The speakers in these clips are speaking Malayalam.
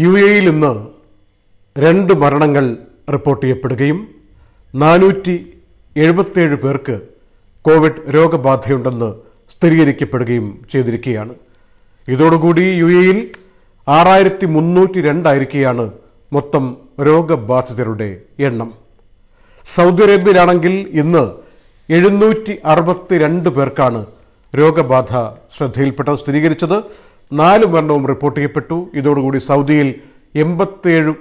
യു എയിൽ ഇന്ന് രണ്ട് മരണങ്ങൾ റിപ്പോർട്ട് ചെയ്യപ്പെടുകയും നാനൂറ്റി എഴുപത്തേഴ് പേർക്ക് കോവിഡ് രോഗബാധയുണ്ടെന്ന് സ്ഥിരീകരിക്കപ്പെടുകയും ചെയ്തിരിക്കുകയാണ് ഇതോടുകൂടി യു എയിൽ ആറായിരത്തി മുന്നൂറ്റി രണ്ടായിരിക്കെയാണ് മൊത്തം രോഗബാധിതരുടെ എണ്ണം സൗദി അറേബ്യയിലാണെങ്കിൽ ഇന്ന് എഴുന്നൂറ്റി അറുപത്തി രണ്ട് പേർക്കാണ് രോഗബാധ ശ്രദ്ധയിൽപ്പെട്ടത് സ്ഥിരീകരിച്ചത് നാല് മരണവും റിപ്പോർട്ട് ചെയ്യപ്പെട്ടു ഇതോടുകൂടി സൗദിയിൽ എൺപത്തിയേഴ്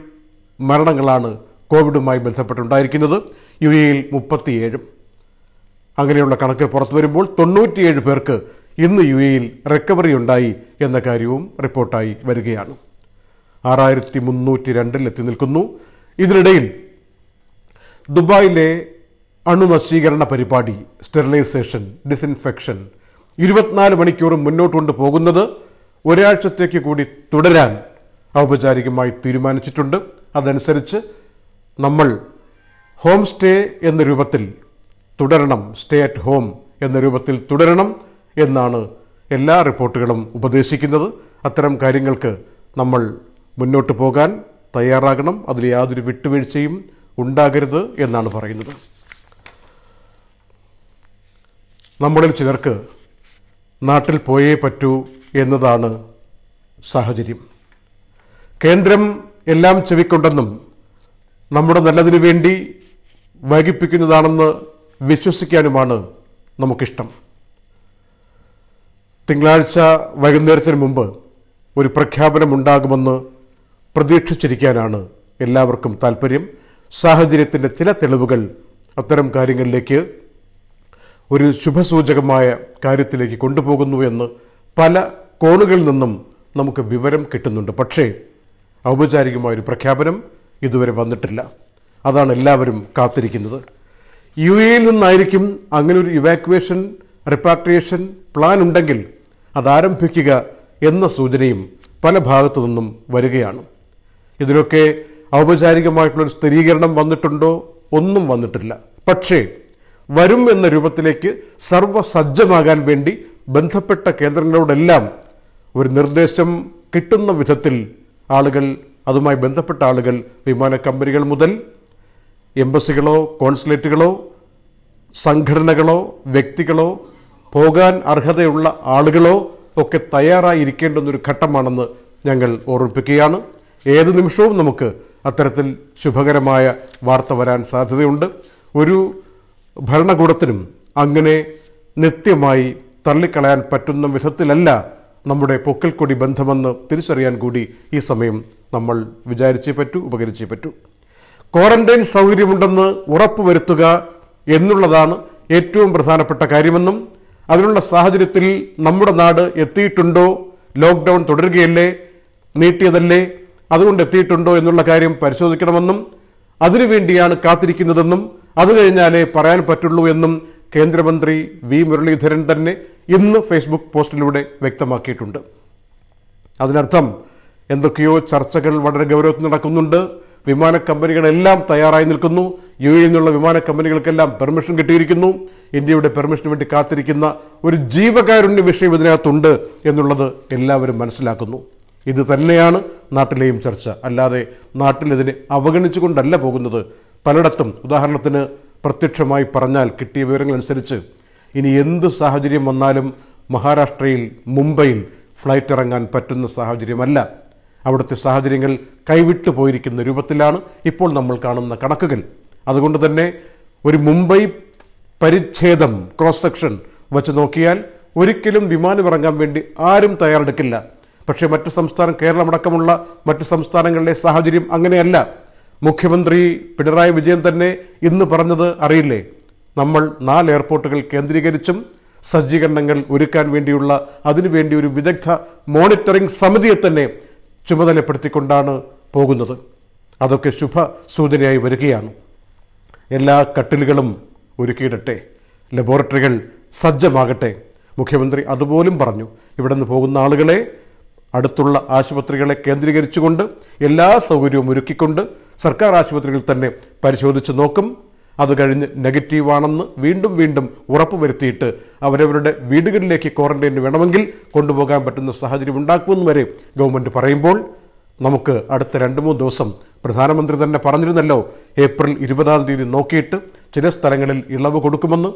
മരണങ്ങളാണ് കോവിഡുമായി ബന്ധപ്പെട്ടുണ്ടായിരിക്കുന്നത് യു എയിൽ മുപ്പത്തിയേഴും അങ്ങനെയുള്ള കണക്ക് പുറത്തു വരുമ്പോൾ തൊണ്ണൂറ്റിയേഴ് പേർക്ക് ഇന്ന് യു എയിൽ റിക്കവറി ഉണ്ടായി എന്ന കാര്യവും റിപ്പോർട്ടായി വരികയാണ് ആറായിരത്തി മുന്നൂറ്റി രണ്ടിലെത്തി നിൽക്കുന്നു ഇതിനിടയിൽ ദുബായിലെ അണുനശീകരണ പരിപാടി സ്റ്റെറിലൈസേഷൻ ഡിസിൻഫെക്ഷൻ ഇരുപത്തിനാല് മണിക്കൂറും മുന്നോട്ട് കൊണ്ടുപോകുന്നത് ഒരാഴ്ചത്തേക്ക് കൂടി തുടരാൻ ഔപചാരികമായി തീരുമാനിച്ചിട്ടുണ്ട് അതനുസരിച്ച് നമ്മൾ ഹോം സ്റ്റേ എന്ന രൂപത്തിൽ തുടരണം സ്റ്റേ അറ്റ് ഹോം എന്ന രൂപത്തിൽ തുടരണം എന്നാണ് എല്ലാ റിപ്പോർട്ടുകളും ഉപദേശിക്കുന്നത് അത്തരം കാര്യങ്ങൾക്ക് നമ്മൾ മുന്നോട്ട് പോകാൻ തയ്യാറാകണം അതിൽ യാതൊരു വിട്ടുവീഴ്ചയും ഉണ്ടാകരുത് എന്നാണ് പറയുന്നത് നമ്മളിൽ ചിലർക്ക് നാട്ടിൽ പോയേ പറ്റൂ എന്നതാണ് സാഹചര്യം കേന്ദ്രം എല്ലാം ചെവിക്കൊണ്ടെന്നും നമ്മുടെ നല്ലതിനു വേണ്ടി വൈകിപ്പിക്കുന്നതാണെന്ന് വിശ്വസിക്കാനുമാണ് നമുക്കിഷ്ടം തിങ്കളാഴ്ച വൈകുന്നേരത്തിന് മുമ്പ് ഒരു പ്രഖ്യാപനമുണ്ടാകുമെന്ന് പ്രതീക്ഷിച്ചിരിക്കാനാണ് എല്ലാവർക്കും താല്പര്യം സാഹചര്യത്തിൻ്റെ ചില തെളിവുകൾ അത്തരം കാര്യങ്ങളിലേക്ക് ഒരു ശുഭസൂചകമായ കാര്യത്തിലേക്ക് കൊണ്ടുപോകുന്നു എന്ന് പല കോണുകളിൽ നിന്നും നമുക്ക് വിവരം കിട്ടുന്നുണ്ട് പക്ഷേ ഔപചാരികമായൊരു പ്രഖ്യാപനം ഇതുവരെ വന്നിട്ടില്ല അതാണ് എല്ലാവരും കാത്തിരിക്കുന്നത് യു എയിൽ നിന്നായിരിക്കും അങ്ങനെ ഒരു ഇവാക്വേഷൻ റിപ്പാട്രിയേഷൻ പ്ലാൻ ഉണ്ടെങ്കിൽ അതാരംഭിക്കുക എന്ന സൂചനയും പല ഭാഗത്തു നിന്നും വരികയാണ് ഇതിലൊക്കെ ഔപചാരികമായിട്ടുള്ളൊരു സ്ഥിരീകരണം വന്നിട്ടുണ്ടോ ഒന്നും വന്നിട്ടില്ല പക്ഷേ വരും എന്ന രൂപത്തിലേക്ക് സർവ്വസജ്ജമാകാൻ വേണ്ടി ബന്ധപ്പെട്ട കേന്ദ്രങ്ങളോടെല്ലാം ഒരു നിർദ്ദേശം കിട്ടുന്ന വിധത്തിൽ ആളുകൾ അതുമായി ബന്ധപ്പെട്ട ആളുകൾ വിമാന കമ്പനികൾ മുതൽ എംബസികളോ കോൺസുലേറ്റുകളോ സംഘടനകളോ വ്യക്തികളോ പോകാൻ അർഹതയുള്ള ആളുകളോ ഒക്കെ തയ്യാറായിരിക്കേണ്ടുന്നൊരു ഘട്ടമാണെന്ന് ഞങ്ങൾ ഓർമ്മിപ്പിക്കുകയാണ് ഏത് നിമിഷവും നമുക്ക് അത്തരത്തിൽ ശുഭകരമായ വാർത്ത വരാൻ സാധ്യതയുണ്ട് ഒരു ഭരണകൂടത്തിനും അങ്ങനെ നിത്യമായി തള്ളിക്കളയാൻ പറ്റുന്ന വിധത്തിലല്ല നമ്മുടെ പൊക്കൽക്കൊടി ബന്ധമെന്ന് തിരിച്ചറിയാൻ കൂടി ഈ സമയം നമ്മൾ വിചാരിച്ചേ പറ്റൂ ഉപകരിച്ചേ പറ്റൂ ക്വാറന്റൈൻ സൗകര്യമുണ്ടെന്ന് ഉറപ്പുവരുത്തുക എന്നുള്ളതാണ് ഏറ്റവും പ്രധാനപ്പെട്ട കാര്യമെന്നും അതിനുള്ള സാഹചര്യത്തിൽ നമ്മുടെ നാട് എത്തിയിട്ടുണ്ടോ ലോക്ക്ഡൗൺ തുടരുകയല്ലേ നീട്ടിയതല്ലേ അതുകൊണ്ട് എത്തിയിട്ടുണ്ടോ എന്നുള്ള കാര്യം പരിശോധിക്കണമെന്നും അതിനുവേണ്ടിയാണ് കാത്തിരിക്കുന്നതെന്നും അത് കഴിഞ്ഞാലേ പറയാൻ പറ്റുള്ളൂ എന്നും കേന്ദ്രമന്ത്രി വി മുരളീധരൻ തന്നെ ഇന്ന് ഫേസ്ബുക്ക് പോസ്റ്റിലൂടെ വ്യക്തമാക്കിയിട്ടുണ്ട് അതിനർത്ഥം എന്തൊക്കെയോ ചർച്ചകൾ വളരെ ഗൗരവത്തിൽ നടക്കുന്നുണ്ട് വിമാന കമ്പനികളെല്ലാം തയ്യാറായി നിൽക്കുന്നു യു എ നിന്നുള്ള വിമാന കമ്പനികൾക്കെല്ലാം പെർമിഷൻ കിട്ടിയിരിക്കുന്നു ഇന്ത്യയുടെ പെർമിഷന് വേണ്ടി കാത്തിരിക്കുന്ന ഒരു ജീവകാരുണ്യ വിഷയം ഇതിനകത്തുണ്ട് എന്നുള്ളത് എല്ലാവരും മനസ്സിലാക്കുന്നു ഇത് തന്നെയാണ് നാട്ടിലെയും ചർച്ച അല്ലാതെ നാട്ടിലിതിനെ അവഗണിച്ചുകൊണ്ടല്ല പോകുന്നത് പലയിടത്തും ഉദാഹരണത്തിന് പ്രത്യക്ഷമായി പറഞ്ഞാൽ കിട്ടിയ വിവരങ്ങളനുസരിച്ച് ഇനി എന്ത് സാഹചര്യം വന്നാലും മഹാരാഷ്ട്രയിൽ മുംബൈയിൽ ഫ്ലൈറ്റ് ഇറങ്ങാൻ പറ്റുന്ന സാഹചര്യമല്ല അവിടുത്തെ സാഹചര്യങ്ങൾ കൈവിട്ടു പോയിരിക്കുന്ന രൂപത്തിലാണ് ഇപ്പോൾ നമ്മൾ കാണുന്ന കണക്കുകൾ അതുകൊണ്ട് തന്നെ ഒരു മുംബൈ പരിച്ഛേദം ക്രോസ് സെക്ഷൻ വച്ച് നോക്കിയാൽ ഒരിക്കലും വിമാനം ഇറങ്ങാൻ വേണ്ടി ആരും തയ്യാറെടുക്കില്ല പക്ഷേ മറ്റ് സംസ്ഥാനം കേരളമടക്കമുള്ള മറ്റ് സംസ്ഥാനങ്ങളിലെ സാഹചര്യം അങ്ങനെയല്ല മുഖ്യമന്ത്രി പിണറായി വിജയൻ തന്നെ ഇന്ന് പറഞ്ഞത് അറിയില്ലേ നമ്മൾ നാല് എയർപോർട്ടുകൾ കേന്ദ്രീകരിച്ചും സജ്ജീകരണങ്ങൾ ഒരുക്കാൻ വേണ്ടിയുള്ള അതിനുവേണ്ടി ഒരു വിദഗ്ധ മോണിറ്ററിംഗ് സമിതിയെ തന്നെ ചുമതലപ്പെടുത്തിക്കൊണ്ടാണ് പോകുന്നത് അതൊക്കെ ശുഭ സൂചനയായി വരികയാണ് എല്ലാ കട്ടിലുകളും ഒരുക്കിയിടട്ടെ ലബോറട്ടറികൾ സജ്ജമാകട്ടെ മുഖ്യമന്ത്രി അതുപോലും പറഞ്ഞു ഇവിടെ നിന്ന് പോകുന്ന ആളുകളെ അടുത്തുള്ള ആശുപത്രികളെ കേന്ദ്രീകരിച്ചുകൊണ്ട് എല്ലാ സൗകര്യവും ഒരുക്കിക്കൊണ്ട് സർക്കാർ ആശുപത്രികളിൽ തന്നെ പരിശോധിച്ചു നോക്കും അത് കഴിഞ്ഞ് നെഗറ്റീവാണെന്ന് വീണ്ടും വീണ്ടും ഉറപ്പ് വരുത്തിയിട്ട് അവരവരുടെ വീടുകളിലേക്ക് ക്വാറന്റൈൻ വേണമെങ്കിൽ കൊണ്ടുപോകാൻ പറ്റുന്ന സാഹചര്യം ഉണ്ടാക്കുമെന്ന് വരെ ഗവൺമെൻറ് പറയുമ്പോൾ നമുക്ക് അടുത്ത രണ്ട് മൂന്ന് ദിവസം പ്രധാനമന്ത്രി തന്നെ പറഞ്ഞിരുന്നല്ലോ ഏപ്രിൽ ഇരുപതാം തീയതി നോക്കിയിട്ട് ചില സ്ഥലങ്ങളിൽ ഇളവ് കൊടുക്കുമെന്ന്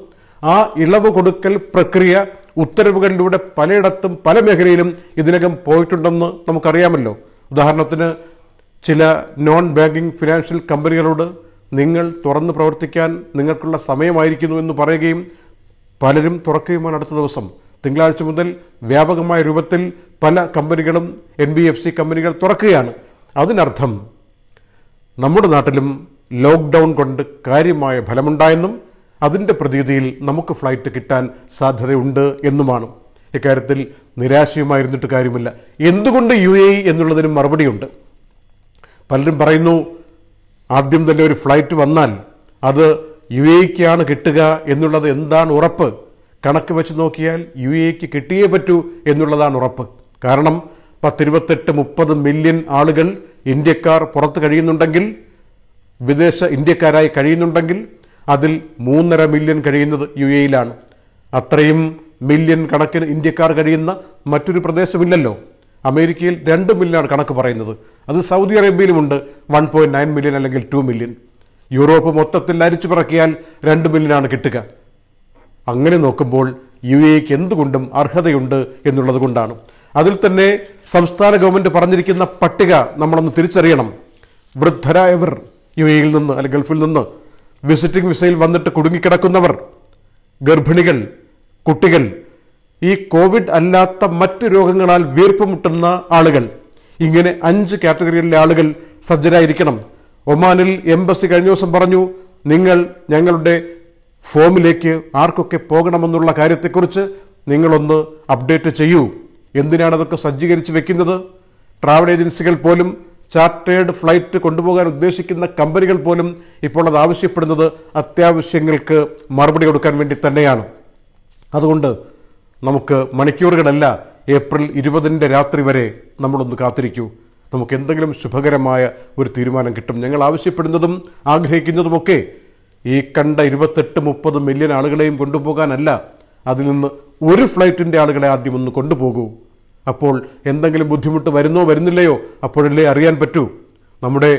ആ ഇളവ് കൊടുക്കൽ പ്രക്രിയ ഉത്തരവുകളിലൂടെ പലയിടത്തും പല മേഖലയിലും ഇതിനകം പോയിട്ടുണ്ടെന്ന് നമുക്കറിയാമല്ലോ ഉദാഹരണത്തിന് ചില നോൺ ബാങ്കിംഗ് ഫിനാൻഷ്യൽ കമ്പനികളോട് നിങ്ങൾ തുറന്ന് പ്രവർത്തിക്കാൻ നിങ്ങൾക്കുള്ള സമയമായിരിക്കുന്നു എന്ന് പറയുകയും പലരും തുറക്കുകയുമാണ് അടുത്ത ദിവസം തിങ്കളാഴ്ച മുതൽ വ്യാപകമായ രൂപത്തിൽ പല കമ്പനികളും എൻ ബി എഫ് സി കമ്പനികൾ തുറക്കുകയാണ് അതിനർത്ഥം നമ്മുടെ നാട്ടിലും ലോക്ക്ഡൗൺ കൊണ്ട് കാര്യമായ ഫലമുണ്ടായെന്നും അതിൻ്റെ പ്രതീതിയിൽ നമുക്ക് ഫ്ലൈറ്റ് കിട്ടാൻ സാധ്യതയുണ്ട് എന്നുമാണ് ഇക്കാര്യത്തിൽ നിരാശയുമായിരുന്നിട്ട് കാര്യമില്ല എന്തുകൊണ്ട് യു എ എന്നുള്ളതിന് മറുപടിയുണ്ട് പലരും പറയുന്നു ആദ്യം തന്നെ ഒരു ഫ്ലൈറ്റ് വന്നാൽ അത് യു എക്കാണ് കിട്ടുക എന്നുള്ളത് എന്താണ് ഉറപ്പ് കണക്ക് വെച്ച് നോക്കിയാൽ യു എക്ക് കിട്ടിയേ പറ്റൂ എന്നുള്ളതാണ് ഉറപ്പ് കാരണം പത്തിരുപത്തെട്ട് മുപ്പത് മില്യൺ ആളുകൾ ഇന്ത്യക്കാർ പുറത്ത് കഴിയുന്നുണ്ടെങ്കിൽ വിദേശ ഇന്ത്യക്കാരായി കഴിയുന്നുണ്ടെങ്കിൽ അതിൽ മൂന്നര മില്യൺ കഴിയുന്നത് യു എയിലാണ് അത്രയും മില്യൺ കണക്കിന് ഇന്ത്യക്കാർ കഴിയുന്ന മറ്റൊരു പ്രദേശമില്ലല്ലോ അമേരിക്കയിൽ രണ്ട് മില്യനാണ് കണക്ക് പറയുന്നത് അത് സൗദി അറേബ്യയിലുമുണ്ട് വൺ പോയിന്റ് നയൻ മില്യൺ അല്ലെങ്കിൽ ടു മില്യൺ യൂറോപ്പ് മൊത്തത്തിൽ അരിച്ചു പിറക്കിയാൽ രണ്ട് മില്യനാണ് കിട്ടുക അങ്ങനെ നോക്കുമ്പോൾ യു എക്ക് എന്തുകൊണ്ടും അർഹതയുണ്ട് എന്നുള്ളത് കൊണ്ടാണ് അതിൽ തന്നെ സംസ്ഥാന ഗവൺമെന്റ് പറഞ്ഞിരിക്കുന്ന പട്ടിക നമ്മളൊന്ന് തിരിച്ചറിയണം വൃദ്ധരായവർ യു എയിൽ നിന്ന് അല്ലെങ്കിൽ ഗൾഫിൽ നിന്ന് വിസിറ്റിംഗ് വിസയിൽ വന്നിട്ട് കുടുങ്ങിക്കിടക്കുന്നവർ ഗർഭിണികൾ കുട്ടികൾ ഈ കോവിഡ് അല്ലാത്ത മറ്റു രോഗങ്ങളാൽ വീർപ്പുമുട്ടുന്ന ആളുകൾ ഇങ്ങനെ അഞ്ച് കാറ്റഗറിയിലെ ആളുകൾ സജ്ജരായിരിക്കണം ഒമാനിൽ എംബസി കഴിഞ്ഞ ദിവസം പറഞ്ഞു നിങ്ങൾ ഞങ്ങളുടെ ഫോമിലേക്ക് ആർക്കൊക്കെ പോകണമെന്നുള്ള കാര്യത്തെക്കുറിച്ച് നിങ്ങളൊന്ന് അപ്ഡേറ്റ് ചെയ്യൂ എന്തിനാണ് അതൊക്കെ സജ്ജീകരിച്ച് വെക്കുന്നത് ട്രാവൽ ഏജൻസികൾ പോലും ചാർട്ടേഡ് ഫ്ലൈറ്റ് കൊണ്ടുപോകാൻ ഉദ്ദേശിക്കുന്ന കമ്പനികൾ പോലും ഇപ്പോൾ അത് ആവശ്യപ്പെടുന്നത് അത്യാവശ്യങ്ങൾക്ക് മറുപടി കൊടുക്കാൻ വേണ്ടി തന്നെയാണ് അതുകൊണ്ട് നമുക്ക് മണിക്കൂറുകളല്ല ഏപ്രിൽ ഇരുപതിൻ്റെ രാത്രി വരെ നമ്മളൊന്ന് കാത്തിരിക്കൂ നമുക്ക് എന്തെങ്കിലും ശുഭകരമായ ഒരു തീരുമാനം കിട്ടും ഞങ്ങൾ ആവശ്യപ്പെടുന്നതും ആഗ്രഹിക്കുന്നതുമൊക്കെ ഈ കണ്ട ഇരുപത്തെട്ട് മുപ്പത് മില്യൺ ആളുകളെയും കൊണ്ടുപോകാനല്ല അതിൽ നിന്ന് ഒരു ഫ്ലൈറ്റിൻ്റെ ആളുകളെ ആദ്യം ഒന്ന് കൊണ്ടുപോകൂ അപ്പോൾ എന്തെങ്കിലും ബുദ്ധിമുട്ട് വരുന്നോ വരുന്നില്ലയോ അപ്പോഴല്ലേ അറിയാൻ പറ്റൂ നമ്മുടെ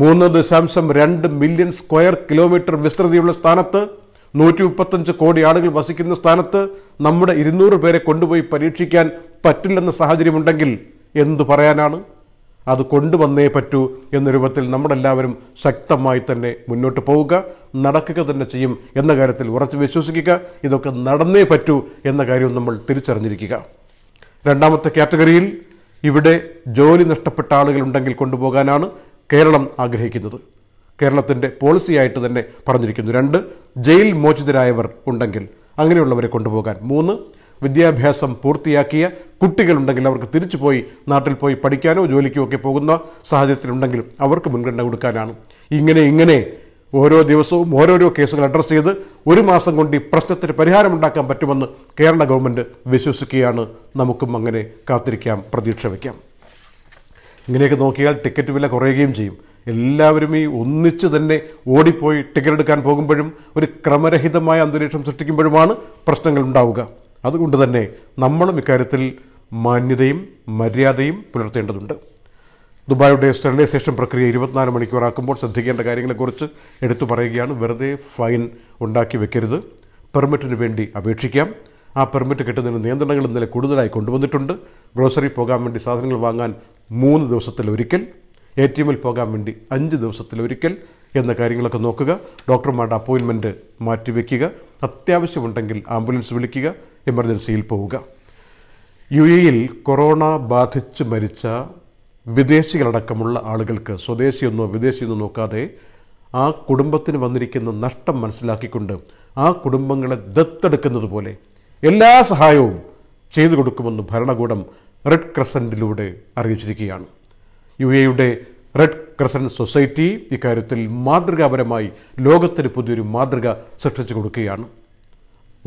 മൂന്ന് ദശാംശം രണ്ട് മില്യൺ സ്ക്വയർ കിലോമീറ്റർ വിസ്തൃതിയുള്ള സ്ഥാനത്ത് നൂറ്റി മുപ്പത്തഞ്ച് കോടി ആളുകൾ വസിക്കുന്ന സ്ഥാനത്ത് നമ്മുടെ ഇരുന്നൂറ് പേരെ കൊണ്ടുപോയി പരീക്ഷിക്കാൻ പറ്റില്ലെന്ന സാഹചര്യമുണ്ടെങ്കിൽ എന്തു പറയാനാണ് അത് കൊണ്ടുവന്നേ പറ്റൂ എന്ന രൂപത്തിൽ നമ്മളെല്ലാവരും ശക്തമായി തന്നെ മുന്നോട്ട് പോവുക നടക്കുക തന്നെ ചെയ്യും എന്ന കാര്യത്തിൽ ഉറച്ചു വിശ്വസിക്കുക ഇതൊക്കെ നടന്നേ പറ്റൂ എന്ന കാര്യവും നമ്മൾ തിരിച്ചറിഞ്ഞിരിക്കുക രണ്ടാമത്തെ കാറ്റഗറിയിൽ ഇവിടെ ജോലി നഷ്ടപ്പെട്ട ആളുകളുണ്ടെങ്കിൽ കൊണ്ടുപോകാനാണ് കേരളം ആഗ്രഹിക്കുന്നത് കേരളത്തിൻ്റെ പോളിസിയായിട്ട് തന്നെ പറഞ്ഞിരിക്കുന്നു രണ്ട് ജയിൽ മോചിതരായവർ ഉണ്ടെങ്കിൽ അങ്ങനെയുള്ളവരെ കൊണ്ടുപോകാൻ മൂന്ന് വിദ്യാഭ്യാസം പൂർത്തിയാക്കിയ കുട്ടികളുണ്ടെങ്കിൽ അവർക്ക് തിരിച്ചു പോയി നാട്ടിൽ പോയി പഠിക്കാനോ ജോലിക്കോ ഒക്കെ പോകുന്ന സാഹചര്യത്തിലുണ്ടെങ്കിൽ അവർക്ക് മുൻഗണന കൊടുക്കാനാണ് ഇങ്ങനെ ഇങ്ങനെ ഓരോ ദിവസവും ഓരോരോ കേസുകൾ അഡ്രസ്സ് ചെയ്ത് ഒരു മാസം കൊണ്ട് ഈ പ്രശ്നത്തിന് പരിഹാരമുണ്ടാക്കാൻ പറ്റുമെന്ന് കേരള ഗവൺമെൻറ് വിശ്വസിക്കുകയാണ് നമുക്കും അങ്ങനെ കാത്തിരിക്കാം പ്രതീക്ഷ വയ്ക്കാം ഇങ്ങനെയൊക്കെ നോക്കിയാൽ ടിക്കറ്റ് വില കുറയുകയും ചെയ്യും എല്ലാവരും ഈ ഒന്നിച്ച് തന്നെ ഓടിപ്പോയി ടിക്കറ്റ് എടുക്കാൻ പോകുമ്പോഴും ഒരു ക്രമരഹിതമായ അന്തരീക്ഷം സൃഷ്ടിക്കുമ്പോഴുമാണ് പ്രശ്നങ്ങൾ ഉണ്ടാവുക അതുകൊണ്ട് തന്നെ നമ്മളും ഇക്കാര്യത്തിൽ മാന്യതയും മര്യാദയും പുലർത്തേണ്ടതുണ്ട് ദുബായിയുടെ സ്റ്റെറിലൈസേഷൻ പ്രക്രിയ ഇരുപത്തിനാല് മണിക്കൂറാക്കുമ്പോൾ ശ്രദ്ധിക്കേണ്ട കാര്യങ്ങളെക്കുറിച്ച് എടുത്തു പറയുകയാണ് വെറുതെ ഫൈൻ ഉണ്ടാക്കി വെക്കരുത് പെർമിറ്റിന് വേണ്ടി അപേക്ഷിക്കാം ആ പെർമിറ്റ് കിട്ടുന്നതിന് നിയന്ത്രണങ്ങൾ ഇന്നലെ കൂടുതലായി കൊണ്ടുവന്നിട്ടുണ്ട് ഗ്രോസറി പോകാൻ വേണ്ടി സാധനങ്ങൾ വാങ്ങാൻ മൂന്ന് ദിവസത്തിൽ ഒരിക്കൽ എ ടി എമ്മിൽ പോകാൻ വേണ്ടി അഞ്ച് ദിവസത്തിൽ ഒരിക്കൽ എന്ന കാര്യങ്ങളൊക്കെ നോക്കുക ഡോക്ടർമാരുടെ അപ്പോയിൻമെൻറ്റ് മാറ്റിവെക്കുക അത്യാവശ്യമുണ്ടെങ്കിൽ ആംബുലൻസ് വിളിക്കുക എമർജൻസിയിൽ പോവുക യു എയിൽ കൊറോണ ബാധിച്ച് മരിച്ച വിദേശികളടക്കമുള്ള ആളുകൾക്ക് സ്വദേശിയൊന്നോ വിദേശിയൊന്നോ നോക്കാതെ ആ കുടുംബത്തിന് വന്നിരിക്കുന്ന നഷ്ടം മനസ്സിലാക്കിക്കൊണ്ട് ആ കുടുംബങ്ങളെ ദത്തെടുക്കുന്നത് പോലെ എല്ലാ സഹായവും ചെയ്തു കൊടുക്കുമെന്ന് ഭരണകൂടം റെഡ് ക്രസൻറ്റിലൂടെ അറിയിച്ചിരിക്കുകയാണ് യു എയുടെ റെഡ് ക്രസൻറ്റ് സൊസൈറ്റി ഇക്കാര്യത്തിൽ മാതൃകാപരമായി ലോകത്തിന് പുതിയൊരു മാതൃക സൃഷ്ടിച്ചു കൊടുക്കുകയാണ്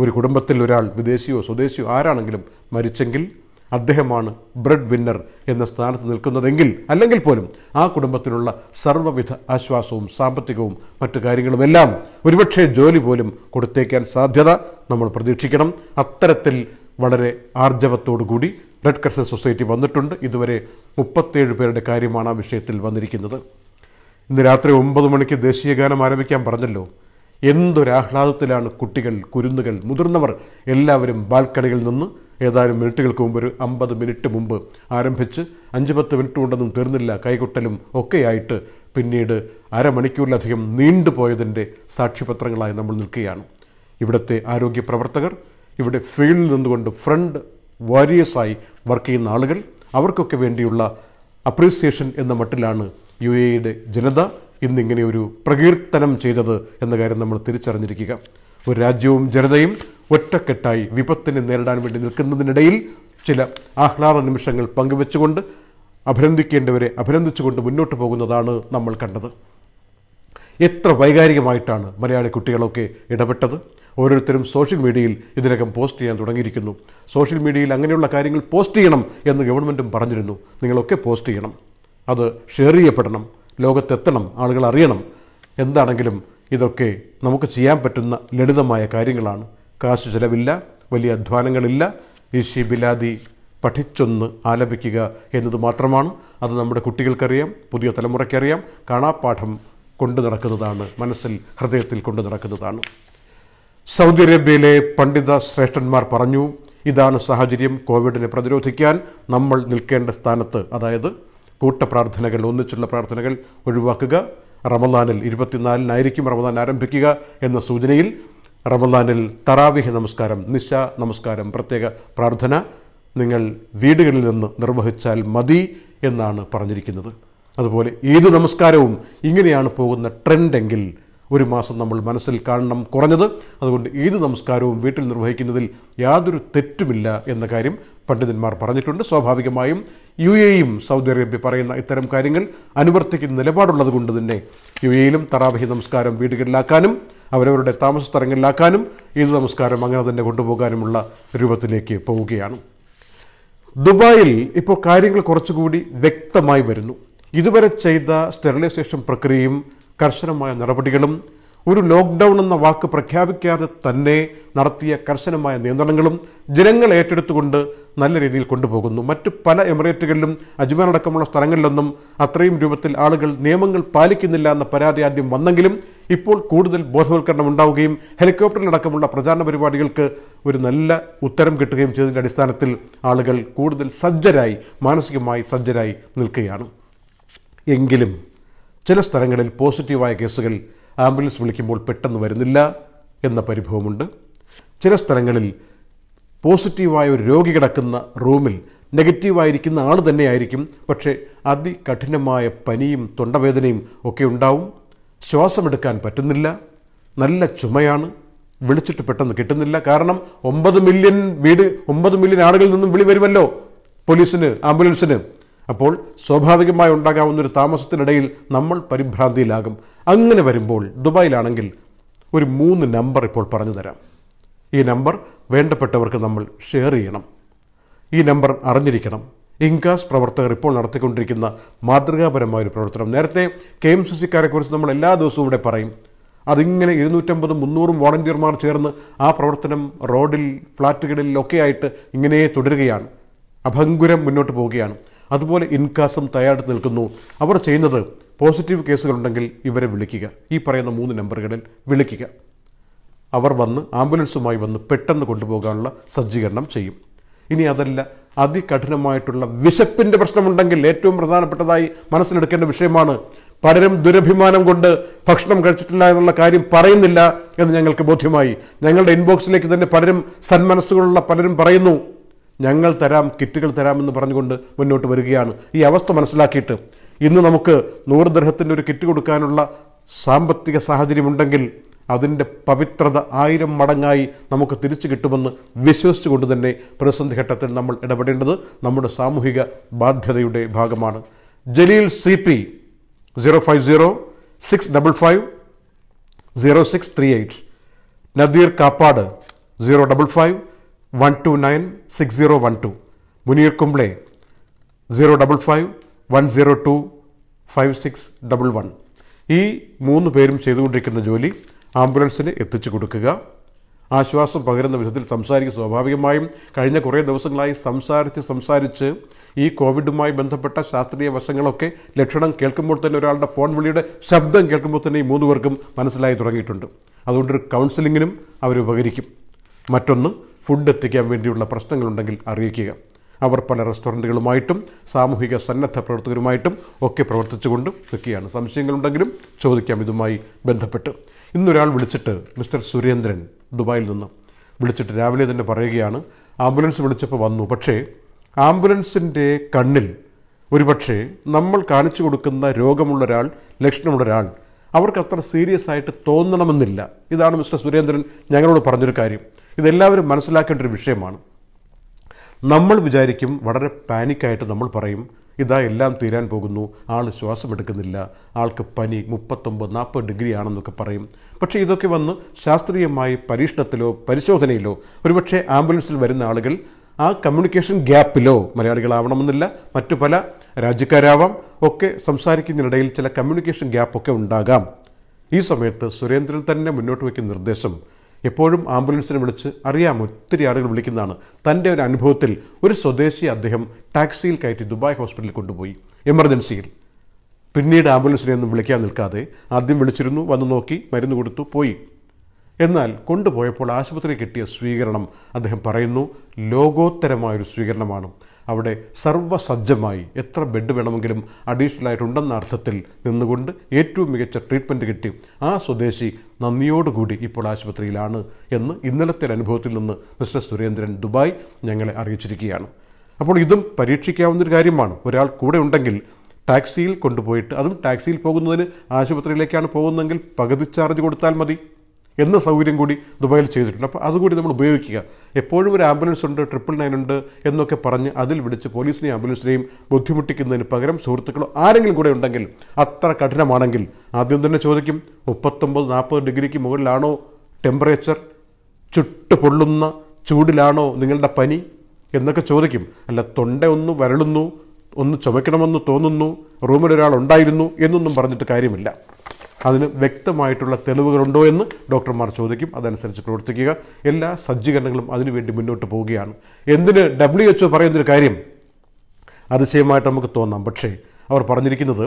ഒരു കുടുംബത്തിൽ ഒരാൾ വിദേശിയോ സ്വദേശിയോ ആരാണെങ്കിലും മരിച്ചെങ്കിൽ അദ്ദേഹമാണ് ബ്രെഡ് വിന്നർ എന്ന സ്ഥാനത്ത് നിൽക്കുന്നതെങ്കിൽ അല്ലെങ്കിൽ പോലും ആ കുടുംബത്തിനുള്ള സർവ്വവിധ ആശ്വാസവും സാമ്പത്തികവും മറ്റു കാര്യങ്ങളുമെല്ലാം ഒരുപക്ഷെ ജോലി പോലും കൊടുത്തേക്കാൻ സാധ്യത നമ്മൾ പ്രതീക്ഷിക്കണം അത്തരത്തിൽ വളരെ ആർജവത്തോടു കൂടി റെഡ് ക്രസൻറ്റ് സൊസൈറ്റി വന്നിട്ടുണ്ട് ഇതുവരെ മുപ്പത്തേഴ് പേരുടെ കാര്യമാണ് ആ വിഷയത്തിൽ വന്നിരിക്കുന്നത് ഇന്ന് രാത്രി ഒമ്പത് മണിക്ക് ദേശീയ ഗാനം ആരംഭിക്കാൻ പറഞ്ഞല്ലോ എന്തൊരാഹ്ലാദത്തിലാണ് കുട്ടികൾ കുരുന്നുകൾ മുതിർന്നവർ എല്ലാവരും ബാൽക്കണിയിൽ നിന്ന് ഏതാനും മിനിറ്റുകൾക്ക് മുമ്പ് ഒരു അമ്പത് മിനിറ്റ് മുമ്പ് ആരംഭിച്ച് അഞ്ച് പത്ത് മിനിറ്റ് കൊണ്ടൊന്നും തീർന്നില്ല കൈകൊട്ടലും ഒക്കെയായിട്ട് പിന്നീട് അരമണിക്കൂറിലധികം നീണ്ടുപോയതിൻ്റെ സാക്ഷ്യപത്രങ്ങളായി നമ്മൾ നിൽക്കുകയാണ് ഇവിടുത്തെ ആരോഗ്യ പ്രവർത്തകർ ഇവിടെ ഫീൽഡിൽ നിന്നുകൊണ്ട് ഫ്രണ്ട് വാരിയേഴ്സായി വർക്ക് ചെയ്യുന്ന ആളുകൾ അവർക്കൊക്കെ വേണ്ടിയുള്ള അപ്രീസിയേഷൻ എന്ന മട്ടിലാണ് യു എയുടെ ജനത ഇന്നിങ്ങനെ ഒരു പ്രകീർത്തനം ചെയ്തത് എന്ന കാര്യം നമ്മൾ തിരിച്ചറിഞ്ഞിരിക്കുക ഒരു രാജ്യവും ജനതയും ഒറ്റക്കെട്ടായി വിപത്തിനെ നേരിടാൻ വേണ്ടി നിൽക്കുന്നതിനിടയിൽ ചില ആഹ്ലാദ നിമിഷങ്ങൾ പങ്കുവെച്ചുകൊണ്ട് അഭിനന്ദിക്കേണ്ടവരെ അഭിനന്ദിച്ചുകൊണ്ട് മുന്നോട്ട് പോകുന്നതാണ് നമ്മൾ കണ്ടത് എത്ര വൈകാരികമായിട്ടാണ് മലയാളി കുട്ടികളൊക്കെ ഇടപെട്ടത് ഓരോരുത്തരും സോഷ്യൽ മീഡിയയിൽ ഇതിനകം പോസ്റ്റ് ചെയ്യാൻ തുടങ്ങിയിരിക്കുന്നു സോഷ്യൽ മീഡിയയിൽ അങ്ങനെയുള്ള കാര്യങ്ങൾ പോസ്റ്റ് ചെയ്യണം എന്ന് ഗവൺമെൻറ്റും പറഞ്ഞിരുന്നു നിങ്ങളൊക്കെ പോസ്റ്റ് ചെയ്യണം അത് ഷെയർ ചെയ്യപ്പെടണം ലോകത്തെത്തണം ആളുകൾ അറിയണം എന്താണെങ്കിലും ഇതൊക്കെ നമുക്ക് ചെയ്യാൻ പറ്റുന്ന ലളിതമായ കാര്യങ്ങളാണ് കാശ് ചിലവില്ല വലിയ അധ്വാനങ്ങളില്ല ഈശി ബിലാദി പഠിച്ചൊന്ന് ആലപിക്കുക എന്നത് മാത്രമാണ് അത് നമ്മുടെ കുട്ടികൾക്കറിയാം പുതിയ തലമുറയ്ക്കറിയാം കാണാപ്പാഠം കൊണ്ടു നടക്കുന്നതാണ് മനസ്സിൽ ഹൃദയത്തിൽ കൊണ്ടു നടക്കുന്നതാണ് സൗദി അറേബ്യയിലെ പണ്ഡിത ശ്രേഷ്ഠന്മാർ പറഞ്ഞു ഇതാണ് സാഹചര്യം കോവിഡിനെ പ്രതിരോധിക്കാൻ നമ്മൾ നിൽക്കേണ്ട സ്ഥാനത്ത് അതായത് കൂട്ടപ്രാർത്ഥനകൾ ഒന്നിച്ചുള്ള പ്രാർത്ഥനകൾ ഒഴിവാക്കുക റമദാനിൽ ഇരുപത്തിനാലിനായിരിക്കും റമദാൻ ആരംഭിക്കുക എന്ന സൂചനയിൽ റമദാനിൽ തറാവിഹ നമസ്കാരം നിശ നമസ്കാരം പ്രത്യേക പ്രാർത്ഥന നിങ്ങൾ വീടുകളിൽ നിന്ന് നിർവഹിച്ചാൽ മതി എന്നാണ് പറഞ്ഞിരിക്കുന്നത് അതുപോലെ ഏത് നമസ്കാരവും ഇങ്ങനെയാണ് പോകുന്ന ട്രെൻഡെങ്കിൽ ഒരു മാസം നമ്മൾ മനസ്സിൽ കാണണം കുറഞ്ഞത് അതുകൊണ്ട് ഏത് നമസ്കാരവും വീട്ടിൽ നിർവഹിക്കുന്നതിൽ യാതൊരു തെറ്റുമില്ല എന്ന കാര്യം പണ്ഡിതന്മാർ പറഞ്ഞിട്ടുണ്ട് സ്വാഭാവികമായും യു എയും സൗദി അറേബ്യ പറയുന്ന ഇത്തരം കാര്യങ്ങൾ അനുവർത്തിക്കുന്ന നിലപാടുള്ളത് കൊണ്ട് തന്നെ യു എയിലും തറാവഹി നമസ്കാരം വീടുകളിലാക്കാനും അവരവരുടെ താമസ സ്ഥലങ്ങളിലാക്കാനും ഏത് നമസ്കാരം അങ്ങനെ തന്നെ കൊണ്ടുപോകാനുമുള്ള രൂപത്തിലേക്ക് പോവുകയാണ് ദുബായിൽ ഇപ്പോൾ കാര്യങ്ങൾ കുറച്ചുകൂടി വ്യക്തമായി വരുന്നു ഇതുവരെ ചെയ്ത സ്റ്റെറിലൈസേഷൻ പ്രക്രിയയും കർശനമായ നടപടികളും ഒരു ലോക്ക്ഡൌൺ എന്ന വാക്ക് പ്രഖ്യാപിക്കാതെ തന്നെ നടത്തിയ കർശനമായ നിയന്ത്രണങ്ങളും ജനങ്ങൾ ഏറ്റെടുത്തുകൊണ്ട് നല്ല രീതിയിൽ കൊണ്ടുപോകുന്നു മറ്റ് പല എമിറേറ്റുകളിലും അജ്മാൻ അടക്കമുള്ള സ്ഥലങ്ങളിലൊന്നും അത്രയും രൂപത്തിൽ ആളുകൾ നിയമങ്ങൾ പാലിക്കുന്നില്ല എന്ന പരാതി ആദ്യം വന്നെങ്കിലും ഇപ്പോൾ കൂടുതൽ ബോധവൽക്കരണം ഉണ്ടാവുകയും ഹെലികോപ്റ്ററിലടക്കമുള്ള പ്രചാരണ പരിപാടികൾക്ക് ഒരു നല്ല ഉത്തരം കിട്ടുകയും ചെയ്തതിൻ്റെ അടിസ്ഥാനത്തിൽ ആളുകൾ കൂടുതൽ സജ്ജരായി മാനസികമായി സജ്ജരായി നിൽക്കുകയാണ് എങ്കിലും ചില സ്ഥലങ്ങളിൽ പോസിറ്റീവായ കേസുകൾ ആംബുലൻസ് വിളിക്കുമ്പോൾ പെട്ടെന്ന് വരുന്നില്ല എന്ന പരിഭവമുണ്ട് ചില സ്ഥലങ്ങളിൽ പോസിറ്റീവായ ഒരു രോഗി കിടക്കുന്ന റൂമിൽ നെഗറ്റീവായിരിക്കുന്ന ആൾ തന്നെയായിരിക്കും പക്ഷേ അതികഠിനമായ പനിയും തൊണ്ടവേദനയും ഒക്കെ ഉണ്ടാവും ശ്വാസമെടുക്കാൻ പറ്റുന്നില്ല നല്ല ചുമയാണ് വിളിച്ചിട്ട് പെട്ടെന്ന് കിട്ടുന്നില്ല കാരണം ഒമ്പത് മില്യൺ വീട് ഒമ്പത് മില്യൺ ആളുകളിൽ നിന്നും വിളി വരുമല്ലോ പോലീസിന് ആംബുലൻസിന് അപ്പോൾ സ്വാഭാവികമായി ഒരു താമസത്തിനിടയിൽ നമ്മൾ പരിഭ്രാന്തിയിലാകും അങ്ങനെ വരുമ്പോൾ ദുബായിലാണെങ്കിൽ ഒരു മൂന്ന് നമ്പർ ഇപ്പോൾ പറഞ്ഞു തരാം ഈ നമ്പർ വേണ്ടപ്പെട്ടവർക്ക് നമ്മൾ ഷെയർ ചെയ്യണം ഈ നമ്പർ അറിഞ്ഞിരിക്കണം ഇൻകാസ് പ്രവർത്തകർ ഇപ്പോൾ നടത്തിക്കൊണ്ടിരിക്കുന്ന മാതൃകാപരമായ ഒരു പ്രവർത്തനം നേരത്തെ കെ എം സി സിക്കാരെക്കുറിച്ച് നമ്മൾ എല്ലാ ദിവസവും ഇവിടെ പറയും അതിങ്ങനെ ഇരുന്നൂറ്റമ്പതും മുന്നൂറും വോളണ്ടിയർമാർ ചേർന്ന് ആ പ്രവർത്തനം റോഡിൽ ഒക്കെ ആയിട്ട് ഇങ്ങനെ തുടരുകയാണ് അഭങ്കുരം മുന്നോട്ട് പോവുകയാണ് അതുപോലെ ഇൻകാസും തയ്യാറെടുത്ത് നിൽക്കുന്നു അവർ ചെയ്യുന്നത് പോസിറ്റീവ് കേസുകളുണ്ടെങ്കിൽ ഇവരെ വിളിക്കുക ഈ പറയുന്ന മൂന്ന് നമ്പറുകളിൽ വിളിക്കുക അവർ വന്ന് ആംബുലൻസുമായി വന്ന് പെട്ടെന്ന് കൊണ്ടുപോകാനുള്ള സജ്ജീകരണം ചെയ്യും ഇനി അതല്ല അതികഠിനമായിട്ടുള്ള വിശപ്പിൻ്റെ പ്രശ്നമുണ്ടെങ്കിൽ ഏറ്റവും പ്രധാനപ്പെട്ടതായി മനസ്സിലെടുക്കേണ്ട വിഷയമാണ് പലരും ദുരഭിമാനം കൊണ്ട് ഭക്ഷണം കഴിച്ചിട്ടില്ല എന്നുള്ള കാര്യം പറയുന്നില്ല എന്ന് ഞങ്ങൾക്ക് ബോധ്യമായി ഞങ്ങളുടെ ഇൻബോക്സിലേക്ക് തന്നെ പലരും സന്മനസ്സുകളുള്ള പലരും പറയുന്നു ഞങ്ങൾ തരാം കിറ്റുകൾ തരാമെന്ന് പറഞ്ഞുകൊണ്ട് മുന്നോട്ട് വരികയാണ് ഈ അവസ്ഥ മനസ്സിലാക്കിയിട്ട് ഇന്ന് നമുക്ക് നൂറ് ഗ്രഹത്തിൻ്റെ ഒരു കിറ്റ് കൊടുക്കാനുള്ള സാമ്പത്തിക സാഹചര്യമുണ്ടെങ്കിൽ അതിൻ്റെ പവിത്രത ആയിരം മടങ്ങായി നമുക്ക് തിരിച്ചു കിട്ടുമെന്ന് വിശ്വസിച്ചുകൊണ്ട് തന്നെ പ്രതിസന്ധി ഘട്ടത്തിൽ നമ്മൾ ഇടപെടേണ്ടത് നമ്മുടെ സാമൂഹിക ബാധ്യതയുടെ ഭാഗമാണ് Jaleel C P zero five zero six double five zero six three eight Nadeer Kappad zero double five one two nine six zero one two Muneer Kumble zero double five one zero two five six double one ഈ മൂന്ന് പേരും ചെയ്തുകൊണ്ടിരിക്കുന്ന ജോലി ആംബുലൻസിന് എത്തിച്ചു കൊടുക്കുക ആശ്വാസം പകരുന്ന വിധത്തിൽ സംസാരിക്കുക സ്വാഭാവികമായും കഴിഞ്ഞ കുറേ ദിവസങ്ങളായി സംസാരിച്ച് സംസാരിച്ച് ഈ കോവിഡുമായി ബന്ധപ്പെട്ട ശാസ്ത്രീയ വശങ്ങളൊക്കെ ലക്ഷണം കേൾക്കുമ്പോൾ തന്നെ ഒരാളുടെ ഫോൺ വിളിയുടെ ശബ്ദം കേൾക്കുമ്പോൾ തന്നെ ഈ മൂന്ന് പേർക്കും മനസ്സിലായി തുടങ്ങിയിട്ടുണ്ട് അതുകൊണ്ട് ഒരു കൗൺസിലിങ്ങിനും അവർ ഉപകരിക്കും മറ്റൊന്ന് ഫുഡ് എത്തിക്കാൻ വേണ്ടിയുള്ള പ്രശ്നങ്ങളുണ്ടെങ്കിൽ അറിയിക്കുക അവർ പല റെസ്റ്റോറൻറ്റുകളുമായിട്ടും സാമൂഹിക സന്നദ്ധ പ്രവർത്തകരുമായിട്ടും ഒക്കെ പ്രവർത്തിച്ചുകൊണ്ട് നിൽക്കുകയാണ് സംശയങ്ങളുണ്ടെങ്കിലും ചോദിക്കാം ഇതുമായി ബന്ധപ്പെട്ട് ഇന്നൊരാൾ വിളിച്ചിട്ട് മിസ്റ്റർ സുരേന്ദ്രൻ ദുബായിൽ നിന്ന് വിളിച്ചിട്ട് രാവിലെ തന്നെ പറയുകയാണ് ആംബുലൻസ് വിളിച്ചപ്പോൾ വന്നു പക്ഷേ ആംബുലൻസിൻ്റെ കണ്ണിൽ ഒരുപക്ഷെ നമ്മൾ കാണിച്ചു കൊടുക്കുന്ന രോഗമുള്ള ഒരാൾ ലക്ഷണമുള്ള ഒരാൾ അവർക്ക് അത്ര സീരിയസ് ആയിട്ട് തോന്നണമെന്നില്ല ഇതാണ് മിസ്റ്റർ സുരേന്ദ്രൻ ഞങ്ങളോട് പറഞ്ഞൊരു കാര്യം ഇതെല്ലാവരും മനസ്സിലാക്കേണ്ട ഒരു വിഷയമാണ് നമ്മൾ വിചാരിക്കും വളരെ പാനിക്കായിട്ട് നമ്മൾ പറയും ഇതാ എല്ലാം തീരാൻ പോകുന്നു ആൾ ശ്വാസമെടുക്കുന്നില്ല ആൾക്ക് പനി മുപ്പത്തൊമ്പത് നാൽപ്പത് ഡിഗ്രി ആണെന്നൊക്കെ പറയും പക്ഷേ ഇതൊക്കെ വന്ന് ശാസ്ത്രീയമായി പരീക്ഷണത്തിലോ പരിശോധനയിലോ ഒരുപക്ഷെ ആംബുലൻസിൽ വരുന്ന ആളുകൾ ആ കമ്മ്യൂണിക്കേഷൻ ഗ്യാപ്പിലോ മലയാളികളാവണമെന്നില്ല മറ്റു പല രാജ്യക്കാരാവാം ഒക്കെ സംസാരിക്കുന്നതിനിടയിൽ ചില കമ്മ്യൂണിക്കേഷൻ ഗ്യാപ്പൊക്കെ ഉണ്ടാകാം ഈ സമയത്ത് സുരേന്ദ്രൻ തന്നെ മുന്നോട്ട് വയ്ക്കുന്ന നിർദ്ദേശം എപ്പോഴും ആംബുലൻസിനെ വിളിച്ച് അറിയാം ഒത്തിരി ആളുകൾ വിളിക്കുന്നതാണ് തൻ്റെ ഒരു അനുഭവത്തിൽ ഒരു സ്വദേശി അദ്ദേഹം ടാക്സിയിൽ കയറ്റി ദുബായ് ഹോസ്പിറ്റലിൽ കൊണ്ടുപോയി എമർജൻസിയിൽ പിന്നീട് ആംബുലൻസിനെ ഒന്നും വിളിക്കാൻ നിൽക്കാതെ ആദ്യം വിളിച്ചിരുന്നു വന്ന് നോക്കി മരുന്ന് കൊടുത്തു പോയി എന്നാൽ കൊണ്ടുപോയപ്പോൾ ആശുപത്രി കിട്ടിയ സ്വീകരണം അദ്ദേഹം പറയുന്നു ലോകോത്തരമായൊരു സ്വീകരണമാണ് അവിടെ സർവ്വസജ്ജമായി എത്ര ബെഡ് വേണമെങ്കിലും അഡീഷണൽ ആയിട്ടുണ്ടെന്ന അർത്ഥത്തിൽ നിന്നുകൊണ്ട് ഏറ്റവും മികച്ച ട്രീറ്റ്മെൻറ്റ് കിട്ടി ആ സ്വദേശി നന്ദിയോടുകൂടി ഇപ്പോൾ ആശുപത്രിയിലാണ് എന്ന് ഇന്നലത്തെ അനുഭവത്തിൽ നിന്ന് മിസ്റ്റർ സുരേന്ദ്രൻ ദുബായ് ഞങ്ങളെ അറിയിച്ചിരിക്കുകയാണ് അപ്പോൾ ഇതും പരീക്ഷിക്കാവുന്നൊരു കാര്യമാണ് ഒരാൾ കൂടെ ഉണ്ടെങ്കിൽ ടാക്സിയിൽ കൊണ്ടുപോയിട്ട് അതും ടാക്സിയിൽ പോകുന്നതിന് ആശുപത്രിയിലേക്കാണ് പോകുന്നതെങ്കിൽ പകുതി ചാർജ് കൊടുത്താൽ മതി എന്ന സൗകര്യം കൂടി ദുബായിൽ ചെയ്തിട്ടുണ്ട് അപ്പോൾ അതുകൂടി നമ്മൾ ഉപയോഗിക്കുക എപ്പോഴും ഒരു ആംബുലൻസ് ഉണ്ട് ട്രിപ്പിൾ നയൻ ഉണ്ട് എന്നൊക്കെ പറഞ്ഞ് അതിൽ വിളിച്ച് പോലീസിനെയും ആംബുലൻസിനെയും ബുദ്ധിമുട്ടിക്കുന്നതിന് പകരം സുഹൃത്തുക്കളോ ആരെങ്കിലും കൂടെ ഉണ്ടെങ്കിൽ അത്ര കഠിനമാണെങ്കിൽ ആദ്യം തന്നെ ചോദിക്കും മുപ്പത്തൊമ്പത് നാൽപ്പത് ഡിഗ്രിക്ക് മുകളിലാണോ ടെമ്പറേച്ചർ ചുട്ടു പൊള്ളുന്ന ചൂടിലാണോ നിങ്ങളുടെ പനി എന്നൊക്കെ ചോദിക്കും അല്ല തൊണ്ട ഒന്ന് വരളുന്നു ഒന്ന് ചുമക്കണമെന്ന് തോന്നുന്നു റൂമിൽ ഒരാൾ ഉണ്ടായിരുന്നു എന്നൊന്നും പറഞ്ഞിട്ട് കാര്യമില്ല അതിന് വ്യക്തമായിട്ടുള്ള തെളിവുകളുണ്ടോ എന്ന് ഡോക്ടർമാർ ചോദിക്കും അതനുസരിച്ച് പ്രവർത്തിക്കുക എല്ലാ സജ്ജീകരണങ്ങളും അതിനുവേണ്ടി മുന്നോട്ട് പോവുകയാണ് എന്തിന് ഡബ്ല്യു എച്ച് പറയുന്നൊരു കാര്യം അതിശയമായിട്ട് നമുക്ക് തോന്നാം പക്ഷേ അവർ പറഞ്ഞിരിക്കുന്നത്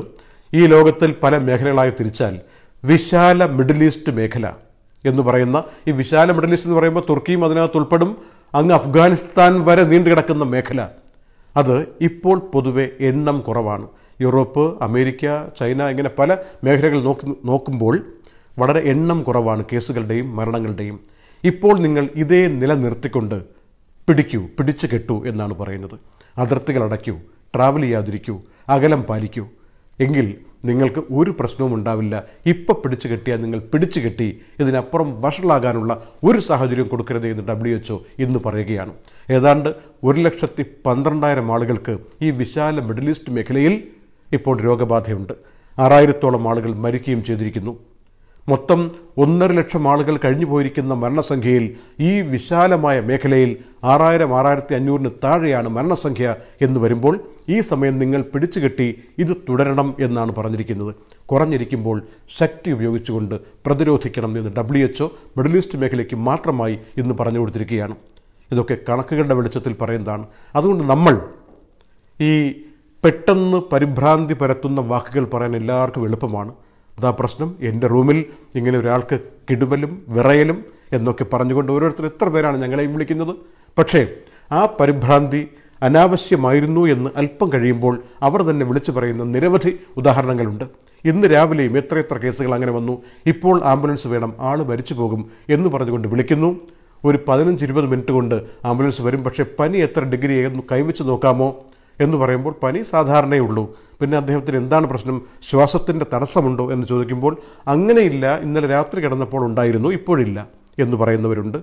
ഈ ലോകത്തിൽ പല മേഖലകളായി തിരിച്ചാൽ വിശാല മിഡിൽ ഈസ്റ്റ് മേഖല എന്ന് പറയുന്ന ഈ വിശാല മിഡിൽ ഈസ്റ്റ് എന്ന് പറയുമ്പോൾ തുർക്കിയും അതിനകത്ത് ഉൾപ്പെടും അങ്ങ് അഫ്ഗാനിസ്ഥാൻ വരെ നീണ്ടു കിടക്കുന്ന മേഖല അത് ഇപ്പോൾ പൊതുവെ എണ്ണം കുറവാണ് യൂറോപ്പ് അമേരിക്ക ചൈന ഇങ്ങനെ പല മേഖലകൾ നോക്കി നോക്കുമ്പോൾ വളരെ എണ്ണം കുറവാണ് കേസുകളുടെയും മരണങ്ങളുടെയും ഇപ്പോൾ നിങ്ങൾ ഇതേ നില നിർത്തിക്കൊണ്ട് പിടിക്കൂ പിടിച്ചു കെട്ടൂ എന്നാണ് പറയുന്നത് അതിർത്തികൾ അടയ്ക്കൂ ട്രാവൽ ചെയ്യാതിരിക്കൂ അകലം പാലിക്കൂ എങ്കിൽ നിങ്ങൾക്ക് ഒരു പ്രശ്നവും ഉണ്ടാവില്ല ഇപ്പം പിടിച്ചു കെട്ടിയാൽ നിങ്ങൾ പിടിച്ചു കെട്ടി ഇതിനപ്പുറം വഷളാകാനുള്ള ഒരു സാഹചര്യം കൊടുക്കരുത് എന്ന് ഡബ്ല്യു എച്ച്ഒ ഇന്ന് പറയുകയാണ് ഏതാണ്ട് ഒരു ലക്ഷത്തി പന്ത്രണ്ടായിരം ആളുകൾക്ക് ഈ വിശാല മിഡിൽ ഈസ്റ്റ് മേഖലയിൽ ഇപ്പോൾ രോഗബാധയുണ്ട് ആറായിരത്തോളം ആളുകൾ മരിക്കുകയും ചെയ്തിരിക്കുന്നു മൊത്തം ഒന്നര ലക്ഷം ആളുകൾ കഴിഞ്ഞു പോയിരിക്കുന്ന മരണസംഖ്യയിൽ ഈ വിശാലമായ മേഖലയിൽ ആറായിരം ആറായിരത്തി അഞ്ഞൂറിന് താഴെയാണ് മരണസംഖ്യ എന്ന് വരുമ്പോൾ ഈ സമയം നിങ്ങൾ പിടിച്ചുകെട്ടി ഇത് തുടരണം എന്നാണ് പറഞ്ഞിരിക്കുന്നത് കുറഞ്ഞിരിക്കുമ്പോൾ ശക്തി ഉപയോഗിച്ചുകൊണ്ട് പ്രതിരോധിക്കണം എന്ന് ഡബ്ല്യു എച്ച്ഒ മിഡിൽ ഈസ്റ്റ് മേഖലയ്ക്ക് മാത്രമായി ഇന്ന് പറഞ്ഞു കൊടുത്തിരിക്കുകയാണ് ഇതൊക്കെ കണക്കുകളുടെ വെളിച്ചത്തിൽ പറയുന്നതാണ് അതുകൊണ്ട് നമ്മൾ ഈ പെട്ടെന്ന് പരിഭ്രാന്തി പരത്തുന്ന വാക്കുകൾ പറയാൻ എല്ലാവർക്കും എളുപ്പമാണ് അതാ പ്രശ്നം എൻ്റെ റൂമിൽ ഇങ്ങനെ ഒരാൾക്ക് കിടുവലും വിറയലും എന്നൊക്കെ പറഞ്ഞുകൊണ്ട് ഓരോരുത്തർ എത്ര പേരാണ് ഞങ്ങളെയും വിളിക്കുന്നത് പക്ഷേ ആ പരിഭ്രാന്തി അനാവശ്യമായിരുന്നു എന്ന് അല്പം കഴിയുമ്പോൾ അവർ തന്നെ വിളിച്ചു പറയുന്ന നിരവധി ഉദാഹരണങ്ങളുണ്ട് ഇന്ന് രാവിലെയും എത്രയെത്ര കേസുകൾ അങ്ങനെ വന്നു ഇപ്പോൾ ആംബുലൻസ് വേണം ആൾ മരിച്ചു പോകും എന്ന് പറഞ്ഞുകൊണ്ട് വിളിക്കുന്നു ഒരു പതിനഞ്ച് ഇരുപത് മിനിറ്റ് കൊണ്ട് ആംബുലൻസ് വരും പക്ഷേ പനി എത്ര ഡിഗ്രി കൈവച്ച് നോക്കാമോ എന്ന് പറയുമ്പോൾ പനി സാധാരണയേ ഉള്ളൂ പിന്നെ അദ്ദേഹത്തിന് എന്താണ് പ്രശ്നം ശ്വാസത്തിൻ്റെ തടസ്സമുണ്ടോ എന്ന് ചോദിക്കുമ്പോൾ അങ്ങനെയില്ല ഇന്നലെ രാത്രി കിടന്നപ്പോൾ ഉണ്ടായിരുന്നു ഇപ്പോഴില്ല എന്ന് പറയുന്നവരുണ്ട്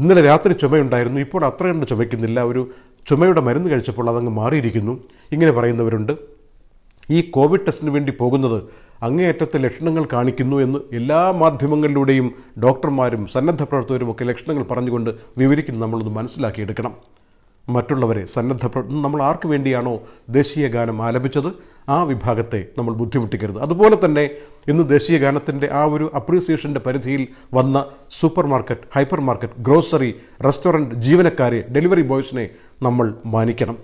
ഇന്നലെ രാത്രി ചുമയുണ്ടായിരുന്നു ഇപ്പോൾ അത്ര കണ്ട് ചുമയ്ക്കുന്നില്ല ഒരു ചുമയുടെ മരുന്ന് കഴിച്ചപ്പോൾ അതങ്ങ് മാറിയിരിക്കുന്നു ഇങ്ങനെ പറയുന്നവരുണ്ട് ഈ കോവിഡ് ടെസ്റ്റിന് വേണ്ടി പോകുന്നത് അങ്ങേയറ്റത്തെ ലക്ഷണങ്ങൾ കാണിക്കുന്നു എന്ന് എല്ലാ മാധ്യമങ്ങളിലൂടെയും ഡോക്ടർമാരും സന്നദ്ധ പ്രവർത്തകരും ഒക്കെ ലക്ഷണങ്ങൾ പറഞ്ഞുകൊണ്ട് വിവരിക്കുന്നു നമ്മളൊന്ന് മനസ്സിലാക്കിയെടുക്കണം മറ്റുള്ളവരെ സന്നദ്ധ നമ്മൾ ആർക്ക് വേണ്ടിയാണോ ദേശീയ ഗാനം ആലപിച്ചത് ആ വിഭാഗത്തെ നമ്മൾ ബുദ്ധിമുട്ടിക്കരുത് അതുപോലെ തന്നെ ഇന്ന് ദേശീയ ഗാനത്തിൻ്റെ ആ ഒരു അപ്രീസിയേഷൻ്റെ പരിധിയിൽ വന്ന super market hyper market grocery restaurant ജീവനക്കാരെ ഡെലിവറി ബോയ്സിനെ നമ്മൾ മാനിക്കണം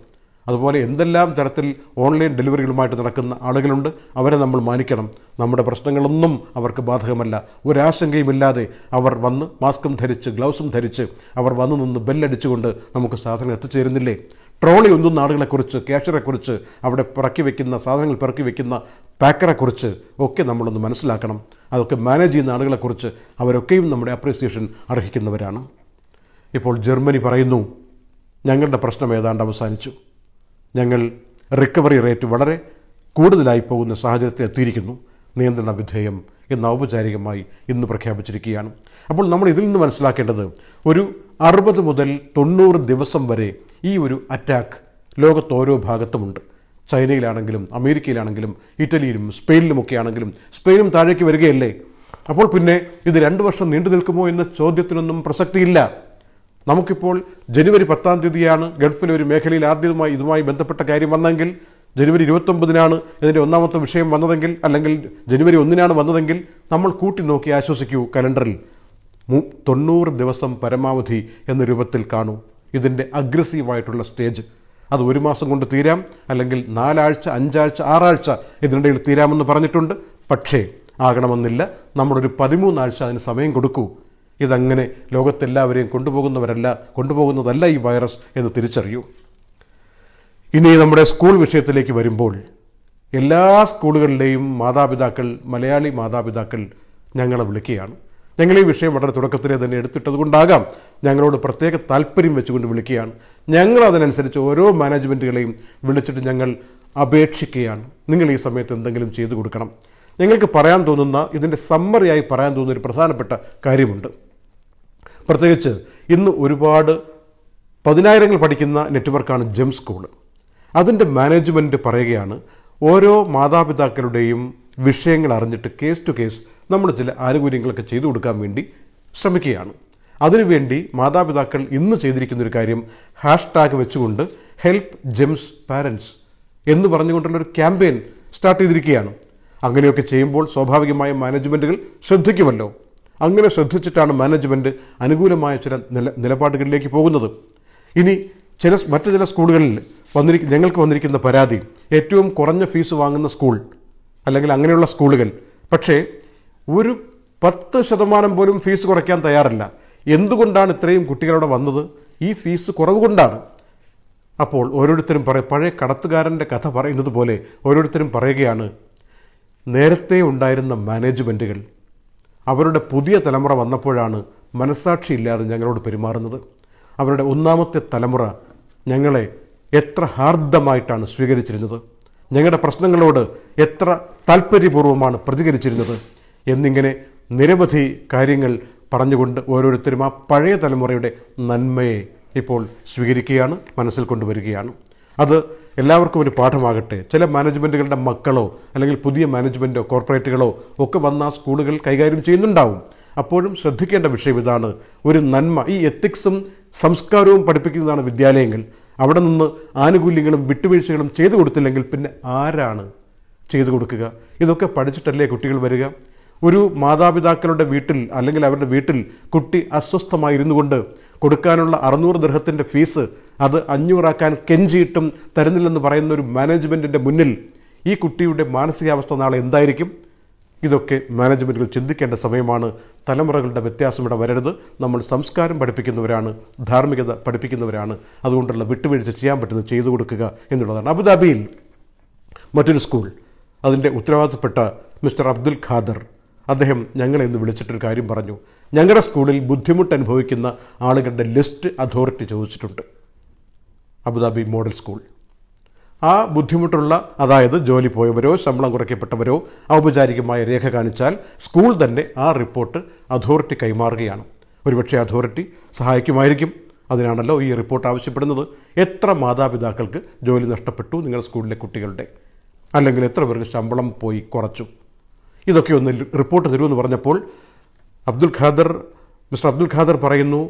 അതുപോലെ എന്തെല്ലാം തരത്തിൽ ഓൺലൈൻ ഡെലിവറികളുമായിട്ട് നടക്കുന്ന ആളുകളുണ്ട് അവരെ നമ്മൾ മാനിക്കണം നമ്മുടെ പ്രശ്നങ്ങളൊന്നും അവർക്ക് ബാധകമല്ല ഒരാശങ്കയുമില്ലാതെ അവർ വന്ന് മാസ്കും ധരിച്ച് ഗ്ലൗസും ധരിച്ച് അവർ വന്നു നിന്ന് ബെല്ലടിച്ചുകൊണ്ട് നമുക്ക് സാധനം എത്തിച്ചേരുന്നില്ലേ ട്രോളി ഒന്നും ആളുകളെക്കുറിച്ച് ക്യാഷറെക്കുറിച്ച് അവിടെ പിറക്കി വെക്കുന്ന സാധനങ്ങൾ പിറക്കി വെക്കുന്ന പാക്കറെക്കുറിച്ച് ഒക്കെ നമ്മളൊന്ന് മനസ്സിലാക്കണം അതൊക്കെ മാനേജ് ചെയ്യുന്ന ആളുകളെക്കുറിച്ച് അവരൊക്കെയും നമ്മുടെ അപ്രീസിയേഷൻ അർഹിക്കുന്നവരാണ് ഇപ്പോൾ ജർമ്മനി പറയുന്നു ഞങ്ങളുടെ പ്രശ്നം ഏതാണ്ട് അവസാനിച്ചു ഞങ്ങൾ റിക്കവറി റേറ്റ് വളരെ കൂടുതലായി പോകുന്ന സാഹചര്യത്തിൽ എത്തിയിരിക്കുന്നു നിയന്ത്രണ വിധേയം എന്ന് ഔപചാരികമായി ഇന്ന് പ്രഖ്യാപിച്ചിരിക്കുകയാണ് അപ്പോൾ നമ്മൾ ഇതിൽ നിന്ന് മനസ്സിലാക്കേണ്ടത് ഒരു അറുപത് മുതൽ തൊണ്ണൂറ് ദിവസം വരെ ഈ ഒരു അറ്റാക്ക് ലോകത്ത് ഓരോ ഭാഗത്തുമുണ്ട് ചൈനയിലാണെങ്കിലും അമേരിക്കയിലാണെങ്കിലും ഇറ്റലിയിലും സ്പെയിനിലുമൊക്കെ ആണെങ്കിലും സ്പെയിനും താഴേക്ക് വരികയല്ലേ അപ്പോൾ പിന്നെ ഇത് രണ്ട് വർഷം നീണ്ടു നിൽക്കുമോ എന്ന ചോദ്യത്തിനൊന്നും പ്രസക്തിയില്ല നമുക്കിപ്പോൾ ജനുവരി പത്താം തീയതിയാണ് ഗൾഫിലെ ഒരു മേഖലയിൽ ആദ്യമായി ഇതുമായി ബന്ധപ്പെട്ട കാര്യം വന്നെങ്കിൽ ജനുവരി ഇരുപത്തൊമ്പതിനാണ് ഇതിൻ്റെ ഒന്നാമത്തെ വിഷയം വന്നതെങ്കിൽ അല്ലെങ്കിൽ ജനുവരി ഒന്നിനാണ് വന്നതെങ്കിൽ നമ്മൾ കൂട്ടി നോക്കി ആശ്വസിക്കൂ കലണ്ടറിൽ തൊണ്ണൂറ് ദിവസം പരമാവധി എന്ന രൂപത്തിൽ കാണൂ ഇതിൻ്റെ അഗ്രസീവായിട്ടുള്ള സ്റ്റേജ് അത് ഒരു മാസം കൊണ്ട് തീരാം അല്ലെങ്കിൽ നാലാഴ്ച അഞ്ചാഴ്ച ആറാഴ്ച ഇതിനിടയിൽ തീരാമെന്ന് പറഞ്ഞിട്ടുണ്ട് പക്ഷേ ആകണമെന്നില്ല നമ്മളൊരു പതിമൂന്നാഴ്ച അതിന് സമയം കൊടുക്കൂ ഇതങ്ങനെ ലോകത്തെല്ലാവരെയും കൊണ്ടുപോകുന്നവരല്ല കൊണ്ടുപോകുന്നതല്ല ഈ വൈറസ് എന്ന് തിരിച്ചറിയൂ ഇനി നമ്മുടെ സ്കൂൾ വിഷയത്തിലേക്ക് വരുമ്പോൾ എല്ലാ സ്കൂളുകളിലെയും മാതാപിതാക്കൾ മലയാളി മാതാപിതാക്കൾ ഞങ്ങളെ വിളിക്കുകയാണ് ഞങ്ങൾ ഈ വിഷയം വളരെ തുടക്കത്തിലെ തന്നെ എടുത്തിട്ടത് കൊണ്ടാകാം ഞങ്ങളോട് പ്രത്യേക താല്പര്യം വെച്ചുകൊണ്ട് വിളിക്കുകയാണ് ഞങ്ങൾ അതിനനുസരിച്ച് ഓരോ മാനേജ്മെൻറ്റുകളെയും വിളിച്ചിട്ട് ഞങ്ങൾ അപേക്ഷിക്കുകയാണ് നിങ്ങൾ ഈ സമയത്ത് എന്തെങ്കിലും ചെയ്തു കൊടുക്കണം ഞങ്ങൾക്ക് പറയാൻ തോന്നുന്ന ഇതിൻ്റെ സമ്മറിയായി പറയാൻ തോന്നുന്ന ഒരു പ്രധാനപ്പെട്ട കാര്യമുണ്ട് പ്രത്യേകിച്ച് ഇന്ന് ഒരുപാട് പതിനായിരങ്ങൾ പഠിക്കുന്ന നെറ്റ്വർക്കാണ് ജെം സ്കൂൾ അതിൻ്റെ മാനേജ്മെൻറ്റ് പറയുകയാണ് ഓരോ മാതാപിതാക്കളുടെയും വിഷയങ്ങൾ അറിഞ്ഞിട്ട് കേസ് ടു കേസ് നമ്മൾ ചില ആനുകൂല്യങ്ങളൊക്കെ ചെയ്തു കൊടുക്കാൻ വേണ്ടി ശ്രമിക്കുകയാണ് അതിനുവേണ്ടി മാതാപിതാക്കൾ ഇന്ന് ചെയ്തിരിക്കുന്ന ഒരു കാര്യം ഹാഷ് ടാഗ് വെച്ചുകൊണ്ട് ഹെൽപ്പ് ജെംസ് പാരൻസ് എന്ന് പറഞ്ഞുകൊണ്ടുള്ള ഒരു ക്യാമ്പയിൻ സ്റ്റാർട്ട് ചെയ്തിരിക്കുകയാണ് അങ്ങനെയൊക്കെ ചെയ്യുമ്പോൾ സ്വാഭാവികമായ മാനേജ്മെൻറ്റുകൾ ശ്രദ്ധിക്കുമല്ലോ അങ്ങനെ ശ്രദ്ധിച്ചിട്ടാണ് മാനേജ്മെൻറ്റ് അനുകൂലമായ ചില നില നിലപാടുകളിലേക്ക് പോകുന്നത് ഇനി ചില മറ്റു ചില സ്കൂളുകളിൽ വന്നിരി ഞങ്ങൾക്ക് വന്നിരിക്കുന്ന പരാതി ഏറ്റവും കുറഞ്ഞ ഫീസ് വാങ്ങുന്ന സ്കൂൾ അല്ലെങ്കിൽ അങ്ങനെയുള്ള സ്കൂളുകൾ പക്ഷേ ഒരു പത്ത് ശതമാനം പോലും ഫീസ് കുറയ്ക്കാൻ തയ്യാറില്ല എന്തുകൊണ്ടാണ് ഇത്രയും കുട്ടികളോട് വന്നത് ഈ ഫീസ് കുറവ് കൊണ്ടാണ് അപ്പോൾ ഓരോരുത്തരും പറയും പഴയ കടത്തുകാരൻ്റെ കഥ പറയുന്നത് പോലെ ഓരോരുത്തരും പറയുകയാണ് നേരത്തെ ഉണ്ടായിരുന്ന മാനേജ്മെൻറ്റുകൾ അവരുടെ പുതിയ തലമുറ വന്നപ്പോഴാണ് ഇല്ലാതെ ഞങ്ങളോട് പെരുമാറുന്നത് അവരുടെ ഒന്നാമത്തെ തലമുറ ഞങ്ങളെ എത്ര ഹാർദമായിട്ടാണ് സ്വീകരിച്ചിരുന്നത് ഞങ്ങളുടെ പ്രശ്നങ്ങളോട് എത്ര താല്പര്യപൂർവ്വമാണ് പ്രതികരിച്ചിരുന്നത് എന്നിങ്ങനെ നിരവധി കാര്യങ്ങൾ പറഞ്ഞുകൊണ്ട് ഓരോരുത്തരും ആ പഴയ തലമുറയുടെ നന്മയെ ഇപ്പോൾ സ്വീകരിക്കുകയാണ് മനസ്സിൽ കൊണ്ടുവരികയാണ് അത് എല്ലാവർക്കും ഒരു പാഠമാകട്ടെ ചില മാനേജ്മെൻറ്റുകളുടെ മക്കളോ അല്ലെങ്കിൽ പുതിയ മാനേജ്മെൻറ്റോ കോർപ്പറേറ്റുകളോ ഒക്കെ വന്ന സ്കൂളുകൾ കൈകാര്യം ചെയ്യുന്നുണ്ടാവും അപ്പോഴും ശ്രദ്ധിക്കേണ്ട വിഷയം ഇതാണ് ഒരു നന്മ ഈ എത്തിക്സും സംസ്കാരവും പഠിപ്പിക്കുന്നതാണ് വിദ്യാലയങ്ങൾ അവിടെ നിന്ന് ആനുകൂല്യങ്ങളും വിട്ടുവീഴ്ചകളും ചെയ്തു കൊടുത്തില്ലെങ്കിൽ പിന്നെ ആരാണ് ചെയ്തു കൊടുക്കുക ഇതൊക്കെ പഠിച്ചിട്ടല്ലേ കുട്ടികൾ വരിക ഒരു മാതാപിതാക്കളുടെ വീട്ടിൽ അല്ലെങ്കിൽ അവരുടെ വീട്ടിൽ കുട്ടി അസ്വസ്ഥമായിരുന്നു കൊണ്ട് കൊടുക്കാനുള്ള അറുന്നൂറ് ദൃഹത്തിൻ്റെ ഫീസ് അത് അഞ്ഞൂറാക്കാൻ കെഞ്ചിയിട്ടും തരുന്നില്ലെന്ന് പറയുന്ന ഒരു മാനേജ്മെൻറ്റിൻ്റെ മുന്നിൽ ഈ കുട്ടിയുടെ മാനസികാവസ്ഥ നാളെ എന്തായിരിക്കും ഇതൊക്കെ മാനേജ്മെൻറ്റുകൾ ചിന്തിക്കേണ്ട സമയമാണ് തലമുറകളുടെ വ്യത്യാസം ഇവിടെ വരരുത് നമ്മൾ സംസ്കാരം പഠിപ്പിക്കുന്നവരാണ് ധാർമ്മികത പഠിപ്പിക്കുന്നവരാണ് അതുകൊണ്ടുള്ള വിട്ടുവീഴ്ച ചെയ്യാൻ പറ്റുന്നത് ചെയ്തു കൊടുക്കുക എന്നുള്ളതാണ് അബുദാബിയിൽ മറ്റൊരു സ്കൂൾ അതിൻ്റെ ഉത്തരവാദിത്തപ്പെട്ട മിസ്റ്റർ അബ്ദുൽ ഖാദർ അദ്ദേഹം ഞങ്ങളെ ഇന്ന് വിളിച്ചിട്ടൊരു കാര്യം പറഞ്ഞു ഞങ്ങളുടെ സ്കൂളിൽ ബുദ്ധിമുട്ട് അനുഭവിക്കുന്ന ആളുകളുടെ ലിസ്റ്റ് അതോറിറ്റി ചോദിച്ചിട്ടുണ്ട് അബുദാബി മോഡൽ സ്കൂൾ ആ ബുദ്ധിമുട്ടുള്ള അതായത് ജോലി പോയവരോ ശമ്പളം കുറയ്ക്കപ്പെട്ടവരോ ഔപചാരികമായ രേഖ കാണിച്ചാൽ സ്കൂൾ തന്നെ ആ റിപ്പോർട്ട് അതോറിറ്റി കൈമാറുകയാണ് ഒരുപക്ഷെ അതോറിറ്റി സഹായിക്കുമായിരിക്കും അതിനാണല്ലോ ഈ റിപ്പോർട്ട് ആവശ്യപ്പെടുന്നത് എത്ര മാതാപിതാക്കൾക്ക് ജോലി നഷ്ടപ്പെട്ടു നിങ്ങളുടെ സ്കൂളിലെ കുട്ടികളുടെ അല്ലെങ്കിൽ എത്ര പേർക്ക് ശമ്പളം പോയി കുറച്ചു ഇതൊക്കെ ഒന്ന് റിപ്പോർട്ട് തരുമെന്ന് പറഞ്ഞപ്പോൾ അബ്ദുൽ ഖാദർ മിസ്റ്റർ അബ്ദുൽ ഖാദർ പറയുന്നു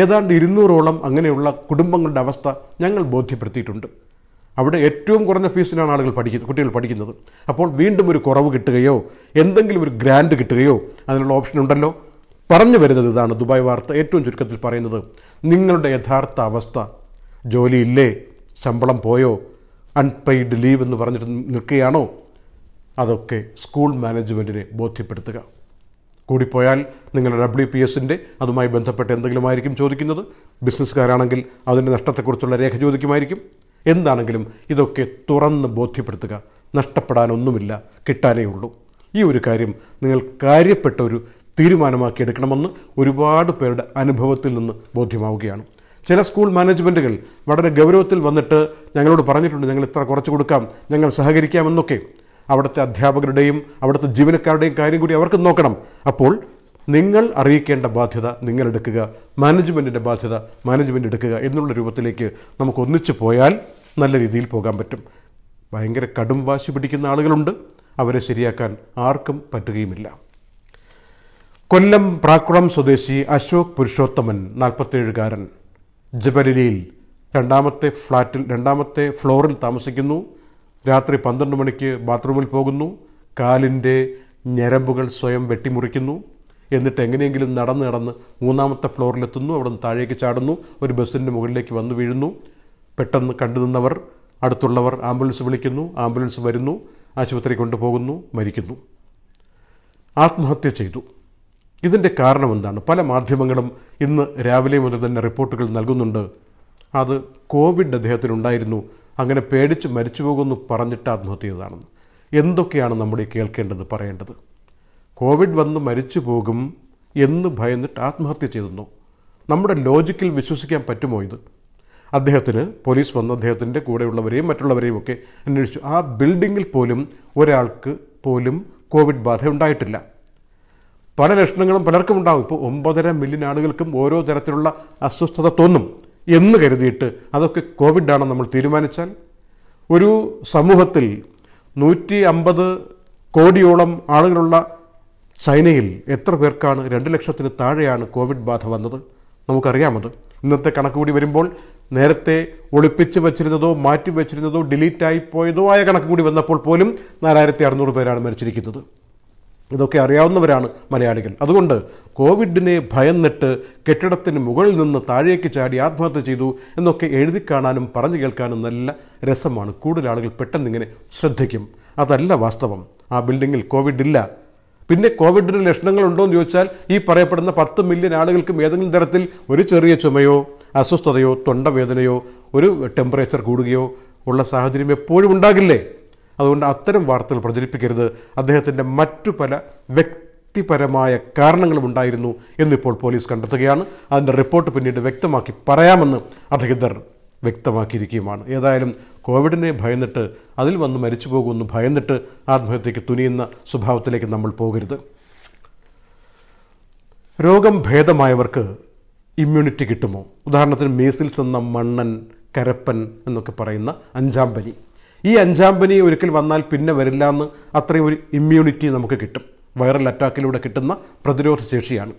ഏതാണ്ട് ഇരുന്നൂറോളം അങ്ങനെയുള്ള കുടുംബങ്ങളുടെ അവസ്ഥ ഞങ്ങൾ ബോധ്യപ്പെടുത്തിയിട്ടുണ്ട് അവിടെ ഏറ്റവും കുറഞ്ഞ ഫീസിലാണ് ആളുകൾ പഠിക്കുന്നത് കുട്ടികൾ പഠിക്കുന്നത് അപ്പോൾ വീണ്ടും ഒരു കുറവ് കിട്ടുകയോ എന്തെങ്കിലും ഒരു ഗ്രാൻഡ് കിട്ടുകയോ അതിനുള്ള ഓപ്ഷൻ ഉണ്ടല്ലോ പറഞ്ഞു വരുന്നത് ഇതാണ് ദുബായ് വാർത്ത ഏറ്റവും ചുരുക്കത്തിൽ പറയുന്നത് നിങ്ങളുടെ യഥാർത്ഥ അവസ്ഥ ജോലിയില്ലേ ശമ്പളം പോയോ അൺപെയ്ഡ് ലീവ് എന്ന് പറഞ്ഞിട്ട് നിൽക്കുകയാണോ അതൊക്കെ സ്കൂൾ മാനേജ്മെൻറ്റിനെ ബോധ്യപ്പെടുത്തുക കൂടിപ്പോയാൽ നിങ്ങളുടെ ഡബ്ല്യു പി എസിൻ്റെ അതുമായി ബന്ധപ്പെട്ട് എന്തെങ്കിലും ആയിരിക്കും ചോദിക്കുന്നത് ബിസിനസ്സുകാരാണെങ്കിൽ അതിൻ്റെ നഷ്ടത്തെക്കുറിച്ചുള്ള രേഖ ചോദിക്കുമായിരിക്കും എന്താണെങ്കിലും ഇതൊക്കെ തുറന്ന് ബോധ്യപ്പെടുത്തുക നഷ്ടപ്പെടാനൊന്നുമില്ല കിട്ടാനേ ഉള്ളൂ ഈ ഒരു കാര്യം നിങ്ങൾ കാര്യപ്പെട്ട ഒരു തീരുമാനമാക്കി എടുക്കണമെന്ന് ഒരുപാട് പേരുടെ അനുഭവത്തിൽ നിന്ന് ബോധ്യമാവുകയാണ് ചില സ്കൂൾ മാനേജ്മെൻറ്റുകൾ വളരെ ഗൗരവത്തിൽ വന്നിട്ട് ഞങ്ങളോട് പറഞ്ഞിട്ടുണ്ട് ഞങ്ങൾ ഇത്ര കുറച്ച് കൊടുക്കാം ഞങ്ങൾ സഹകരിക്കാമെന്നൊക്കെ അവിടുത്തെ അധ്യാപകരുടെയും അവിടുത്തെ ജീവനക്കാരുടെയും കാര്യം കൂടി അവർക്ക് നോക്കണം അപ്പോൾ നിങ്ങൾ അറിയിക്കേണ്ട ബാധ്യത നിങ്ങൾ എടുക്കുക മാനേജ്മെൻറ്റിൻ്റെ ബാധ്യത മാനേജ്മെൻ്റ് എടുക്കുക എന്നുള്ള രൂപത്തിലേക്ക് നമുക്ക് ഒന്നിച്ചു പോയാൽ നല്ല രീതിയിൽ പോകാൻ പറ്റും ഭയങ്കര കടും വാശി പിടിക്കുന്ന ആളുകളുണ്ട് അവരെ ശരിയാക്കാൻ ആർക്കും പറ്റുകയുമില്ല കൊല്ലം പ്രാക്കുളം സ്വദേശി അശോക് പുരുഷോത്തമൻ നാൽപ്പത്തേഴുകാരൻ ജബലിലിയിൽ രണ്ടാമത്തെ ഫ്ലാറ്റിൽ രണ്ടാമത്തെ ഫ്ലോറിൽ താമസിക്കുന്നു രാത്രി പന്ത്രണ്ട് മണിക്ക് ബാത്റൂമിൽ പോകുന്നു കാലിൻ്റെ ഞരമ്പുകൾ സ്വയം വെട്ടിമുറിക്കുന്നു എന്നിട്ട് എങ്ങനെയെങ്കിലും നടന്ന് നടന്ന് മൂന്നാമത്തെ ഫ്ലോറിലെത്തുന്നു അവിടെ നിന്ന് താഴേക്ക് ചാടുന്നു ഒരു ബസ്സിൻ്റെ മുകളിലേക്ക് വന്നു വീഴുന്നു പെട്ടെന്ന് കണ്ടു നിന്നവർ അടുത്തുള്ളവർ ആംബുലൻസ് വിളിക്കുന്നു ആംബുലൻസ് വരുന്നു ആശുപത്രി കൊണ്ടുപോകുന്നു മരിക്കുന്നു ആത്മഹത്യ ചെയ്തു ഇതിൻ്റെ കാരണം എന്താണ് പല മാധ്യമങ്ങളും ഇന്ന് രാവിലെ മുതൽ തന്നെ റിപ്പോർട്ടുകൾ നൽകുന്നുണ്ട് അത് കോവിഡ് അദ്ദേഹത്തിനുണ്ടായിരുന്നു അങ്ങനെ പേടിച്ച് മരിച്ചു പോകുമെന്ന് പറഞ്ഞിട്ട് ആത്മഹത്യ ചെയ്തതാണെന്ന് എന്തൊക്കെയാണ് നമ്മുടെ കേൾക്കേണ്ടത് പറയേണ്ടത് കോവിഡ് വന്ന് മരിച്ചു പോകും എന്ന് ഭയന്നിട്ട് ആത്മഹത്യ ചെയ്തെന്നു നമ്മുടെ ലോജിക്കിൽ വിശ്വസിക്കാൻ പറ്റുമോ ഇത് അദ്ദേഹത്തിന് പോലീസ് വന്ന് അദ്ദേഹത്തിൻ്റെ കൂടെയുള്ളവരെയും മറ്റുള്ളവരെയും ഒക്കെ അന്വേഷിച്ചു ആ ബിൽഡിങ്ങിൽ പോലും ഒരാൾക്ക് പോലും കോവിഡ് ബാധ ഉണ്ടായിട്ടില്ല പല ലക്ഷണങ്ങളും പലർക്കും ഉണ്ടാകും ഇപ്പോൾ ഒമ്പതര മില്യൺ ആളുകൾക്കും ഓരോ തരത്തിലുള്ള അസ്വസ്ഥത തോന്നും എന്ന് കരുതിയിട്ട് അതൊക്കെ കോവിഡാണെന്ന് നമ്മൾ തീരുമാനിച്ചാൽ ഒരു സമൂഹത്തിൽ നൂറ്റി അമ്പത് കോടിയോളം ആളുകളുള്ള ചൈനയിൽ എത്ര പേർക്കാണ് രണ്ട് ലക്ഷത്തിന് താഴെയാണ് കോവിഡ് ബാധ വന്നത് നമുക്കറിയാമത് ഇന്നത്തെ കണക്ക് കൂടി വരുമ്പോൾ നേരത്തെ ഒളിപ്പിച്ച് വെച്ചിരുന്നതോ മാറ്റി വെച്ചിരുന്നതോ ഡിലീറ്റ് ആയി പോയതോ ആയ കണക്ക് കൂടി വന്നപ്പോൾ പോലും നാലായിരത്തി അറുന്നൂറ് പേരാണ് മരിച്ചിരിക്കുന്നത് ഇതൊക്കെ അറിയാവുന്നവരാണ് മലയാളികൾ അതുകൊണ്ട് കോവിഡിനെ ഭയന്നിട്ട് കെട്ടിടത്തിന് മുകളിൽ നിന്ന് താഴേക്ക് ചാടി ആത്മഹത്യ ചെയ്തു എന്നൊക്കെ എഴുതി കാണാനും പറഞ്ഞു കേൾക്കാനും നല്ല രസമാണ് കൂടുതൽ ആളുകൾ പെട്ടെന്നിങ്ങനെ ശ്രദ്ധിക്കും അതല്ല വാസ്തവം ആ ബിൽഡിങ്ങിൽ കോവിഡ് ഇല്ല പിന്നെ കോവിഡിന് ലക്ഷണങ്ങൾ ഉണ്ടോ എന്ന് ചോദിച്ചാൽ ഈ പറയപ്പെടുന്ന പത്ത് മില്യൺ ആളുകൾക്കും ഏതെങ്കിലും തരത്തിൽ ഒരു ചെറിയ ചുമയോ അസ്വസ്ഥതയോ തൊണ്ടവേദനയോ ഒരു ടെമ്പറേച്ചർ കൂടുകയോ ഉള്ള സാഹചര്യം എപ്പോഴും ഉണ്ടാകില്ലേ അതുകൊണ്ട് അത്തരം വാർത്തകൾ പ്രചരിപ്പിക്കരുത് അദ്ദേഹത്തിൻ്റെ മറ്റു പല വ്യക്തിപരമായ കാരണങ്ങളും ഉണ്ടായിരുന്നു എന്നിപ്പോൾ പോലീസ് കണ്ടെത്തുകയാണ് അതിൻ്റെ റിപ്പോർട്ട് പിന്നീട് വ്യക്തമാക്കി പറയാമെന്ന് അധികൃതർ വ്യക്തമാക്കിയിരിക്കുകയുമാണ് ഏതായാലും കോവിഡിനെ ഭയന്നിട്ട് അതിൽ വന്ന് മരിച്ചു പോകുമെന്ന് ഭയന്നിട്ട് ആത്മഹത്യക്ക് തുനിയുന്ന സ്വഭാവത്തിലേക്ക് നമ്മൾ പോകരുത് രോഗം ഭേദമായവർക്ക് ഇമ്മ്യൂണിറ്റി കിട്ടുമോ ഉദാഹരണത്തിന് മീസിൽസ് എന്ന മണ്ണൻ കരപ്പൻ എന്നൊക്കെ പറയുന്ന അഞ്ചാം പനി ഈ അഞ്ചാം പനി ഒരിക്കൽ വന്നാൽ പിന്നെ വരില്ല എന്ന് അത്രയും ഒരു ഇമ്മ്യൂണിറ്റി നമുക്ക് കിട്ടും വൈറൽ അറ്റാക്കിലൂടെ കിട്ടുന്ന പ്രതിരോധ ശേഷിയാണ്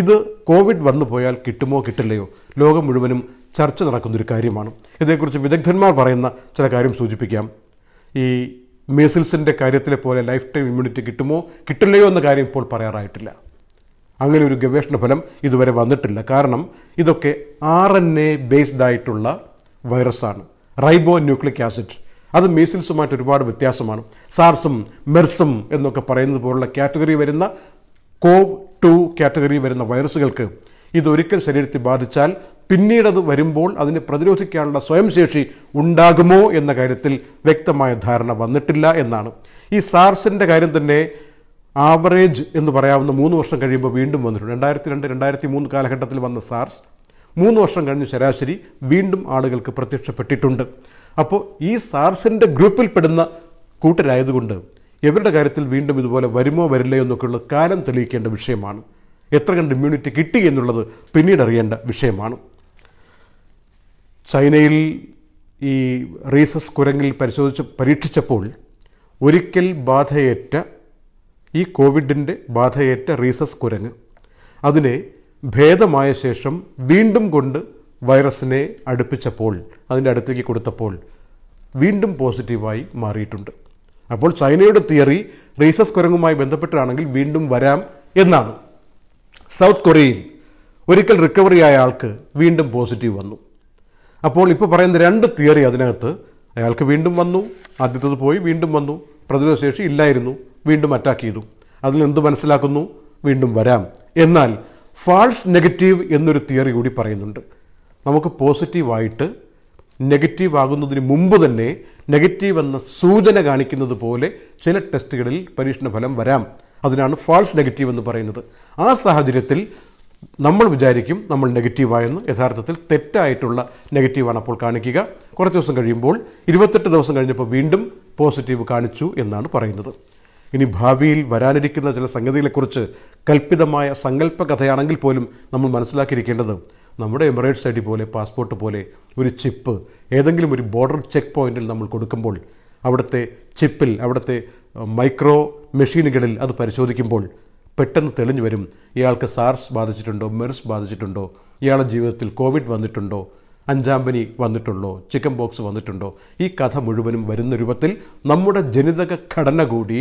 ഇത് കോവിഡ് വന്നു പോയാൽ കിട്ടുമോ കിട്ടില്ലയോ ലോകം മുഴുവനും ചർച്ച നടക്കുന്നൊരു കാര്യമാണ് ഇതേക്കുറിച്ച് വിദഗ്ധന്മാർ പറയുന്ന ചില കാര്യം സൂചിപ്പിക്കാം ഈ മീസിൽസിൻ്റെ കാര്യത്തിലെ പോലെ ലൈഫ് ടൈം ഇമ്മ്യൂണിറ്റി കിട്ടുമോ കിട്ടില്ലയോ എന്ന കാര്യം ഇപ്പോൾ പറയാറായിട്ടില്ല അങ്ങനെ ഒരു ഗവേഷണ ഫലം ഇതുവരെ വന്നിട്ടില്ല കാരണം ഇതൊക്കെ ആർ എൻ എ ബേസ്ഡ് ആയിട്ടുള്ള വൈറസാണ് റൈബോ ന്യൂക്ലിക് ആസിഡ് അത് മീസിൽസുമായിട്ട് ഒരുപാട് വ്യത്യാസമാണ് സാർസും മെർസും എന്നൊക്കെ പറയുന്നത് പോലുള്ള കാറ്റഗറി വരുന്ന കോവ് ടു കാറ്റഗറി വരുന്ന വൈറസുകൾക്ക് ഇതൊരിക്കൽ ശരീരത്തിൽ ബാധിച്ചാൽ പിന്നീട് അത് വരുമ്പോൾ അതിനെ പ്രതിരോധിക്കാനുള്ള സ്വയം ശേഷി ഉണ്ടാകുമോ എന്ന കാര്യത്തിൽ വ്യക്തമായ ധാരണ വന്നിട്ടില്ല എന്നാണ് ഈ സാർസിൻ്റെ കാര്യം തന്നെ ആവറേജ് എന്ന് പറയാവുന്ന മൂന്ന് വർഷം കഴിയുമ്പോൾ വീണ്ടും വന്നിട്ടുണ്ട് രണ്ടായിരത്തി രണ്ട് രണ്ടായിരത്തി മൂന്ന് കാലഘട്ടത്തിൽ വന്ന സാർസ് മൂന്ന് വർഷം കഴിഞ്ഞ് ശരാശരി വീണ്ടും ആളുകൾക്ക് പ്രത്യക്ഷപ്പെട്ടിട്ടുണ്ട് അപ്പോൾ ഈ സാർസിൻ്റെ ഗ്രൂപ്പിൽപ്പെടുന്ന കൂട്ടരായതുകൊണ്ട് ഇവരുടെ കാര്യത്തിൽ വീണ്ടും ഇതുപോലെ വരുമോ വരില്ലയോ എന്നൊക്കെയുള്ള കാലം തെളിയിക്കേണ്ട വിഷയമാണ് എത്ര കണ്ട് ഇമ്മ്യൂണിറ്റി കിട്ടി എന്നുള്ളത് പിന്നീട് അറിയേണ്ട വിഷയമാണ് ചൈനയിൽ ഈ റീസസ് കുരങ്ങിൽ പരിശോധിച്ച് പരീക്ഷിച്ചപ്പോൾ ഒരിക്കൽ ബാധയേറ്റ ഈ കോവിഡിൻ്റെ ബാധയേറ്റ റീസസ് കുരങ്ങ് അതിനെ ഭേദമായ ശേഷം വീണ്ടും കൊണ്ട് വൈറസിനെ അടുപ്പിച്ചപ്പോൾ അതിൻ്റെ അടുത്തേക്ക് കൊടുത്തപ്പോൾ വീണ്ടും പോസിറ്റീവായി മാറിയിട്ടുണ്ട് അപ്പോൾ ചൈനയുടെ തിയറി റീസസ് കുരങ്ങുമായി ബന്ധപ്പെട്ടാണെങ്കിൽ വീണ്ടും വരാം എന്നാണ് സൗത്ത് കൊറിയയിൽ ഒരിക്കൽ റിക്കവറി ആയ ആൾക്ക് വീണ്ടും പോസിറ്റീവ് വന്നു അപ്പോൾ ഇപ്പോൾ പറയുന്ന രണ്ട് തിയറി അതിനകത്ത് അയാൾക്ക് വീണ്ടും വന്നു ആദ്യത്തത് പോയി വീണ്ടും വന്നു പ്രതിരോധശേഷി ഇല്ലായിരുന്നു വീണ്ടും അറ്റാക്ക് ചെയ്തു അതിൽ എന്ത് മനസ്സിലാക്കുന്നു വീണ്ടും വരാം എന്നാൽ ഫാൾസ് നെഗറ്റീവ് എന്നൊരു തിയറി കൂടി പറയുന്നുണ്ട് നമുക്ക് പോസിറ്റീവായിട്ട് നെഗറ്റീവ് ആകുന്നതിന് മുമ്പ് തന്നെ നെഗറ്റീവ് എന്ന സൂചന കാണിക്കുന്നത് പോലെ ചില ടെസ്റ്റുകളിൽ പരീക്ഷണ ഫലം വരാം അതിനാണ് ഫാൾസ് നെഗറ്റീവ് എന്ന് പറയുന്നത് ആ സാഹചര്യത്തിൽ നമ്മൾ വിചാരിക്കും നമ്മൾ നെഗറ്റീവായെന്ന് യഥാർത്ഥത്തിൽ തെറ്റായിട്ടുള്ള നെഗറ്റീവാണ് അപ്പോൾ കാണിക്കുക കുറച്ച് ദിവസം കഴിയുമ്പോൾ ഇരുപത്തെട്ട് ദിവസം കഴിഞ്ഞപ്പോൾ വീണ്ടും പോസിറ്റീവ് കാണിച്ചു എന്നാണ് പറയുന്നത് ഇനി ഭാവിയിൽ വരാനിരിക്കുന്ന ചില സംഗതികളെക്കുറിച്ച് കൽപ്പിതമായ സങ്കല്പ കഥയാണെങ്കിൽ പോലും നമ്മൾ മനസ്സിലാക്കിയിരിക്കേണ്ടത് നമ്മുടെ എമിറേറ്റ്സ് ഐ ഡി പോലെ പാസ്പോർട്ട് പോലെ ഒരു ചിപ്പ് ഏതെങ്കിലും ഒരു ബോർഡർ ചെക്ക് പോയിന്റിൽ നമ്മൾ കൊടുക്കുമ്പോൾ അവിടുത്തെ ചിപ്പിൽ അവിടുത്തെ മൈക്രോ മെഷീനുകളിൽ അത് പരിശോധിക്കുമ്പോൾ പെട്ടെന്ന് തെളിഞ്ഞു വരും ഇയാൾക്ക് സാർസ് ബാധിച്ചിട്ടുണ്ടോ മെർസ് ബാധിച്ചിട്ടുണ്ടോ ഇയാളുടെ ജീവിതത്തിൽ കോവിഡ് വന്നിട്ടുണ്ടോ പനി വന്നിട്ടുണ്ടോ ചിക്കൻ ബോക്സ് വന്നിട്ടുണ്ടോ ഈ കഥ മുഴുവനും വരുന്ന രൂപത്തിൽ നമ്മുടെ ജനിതക ഘടന കൂടി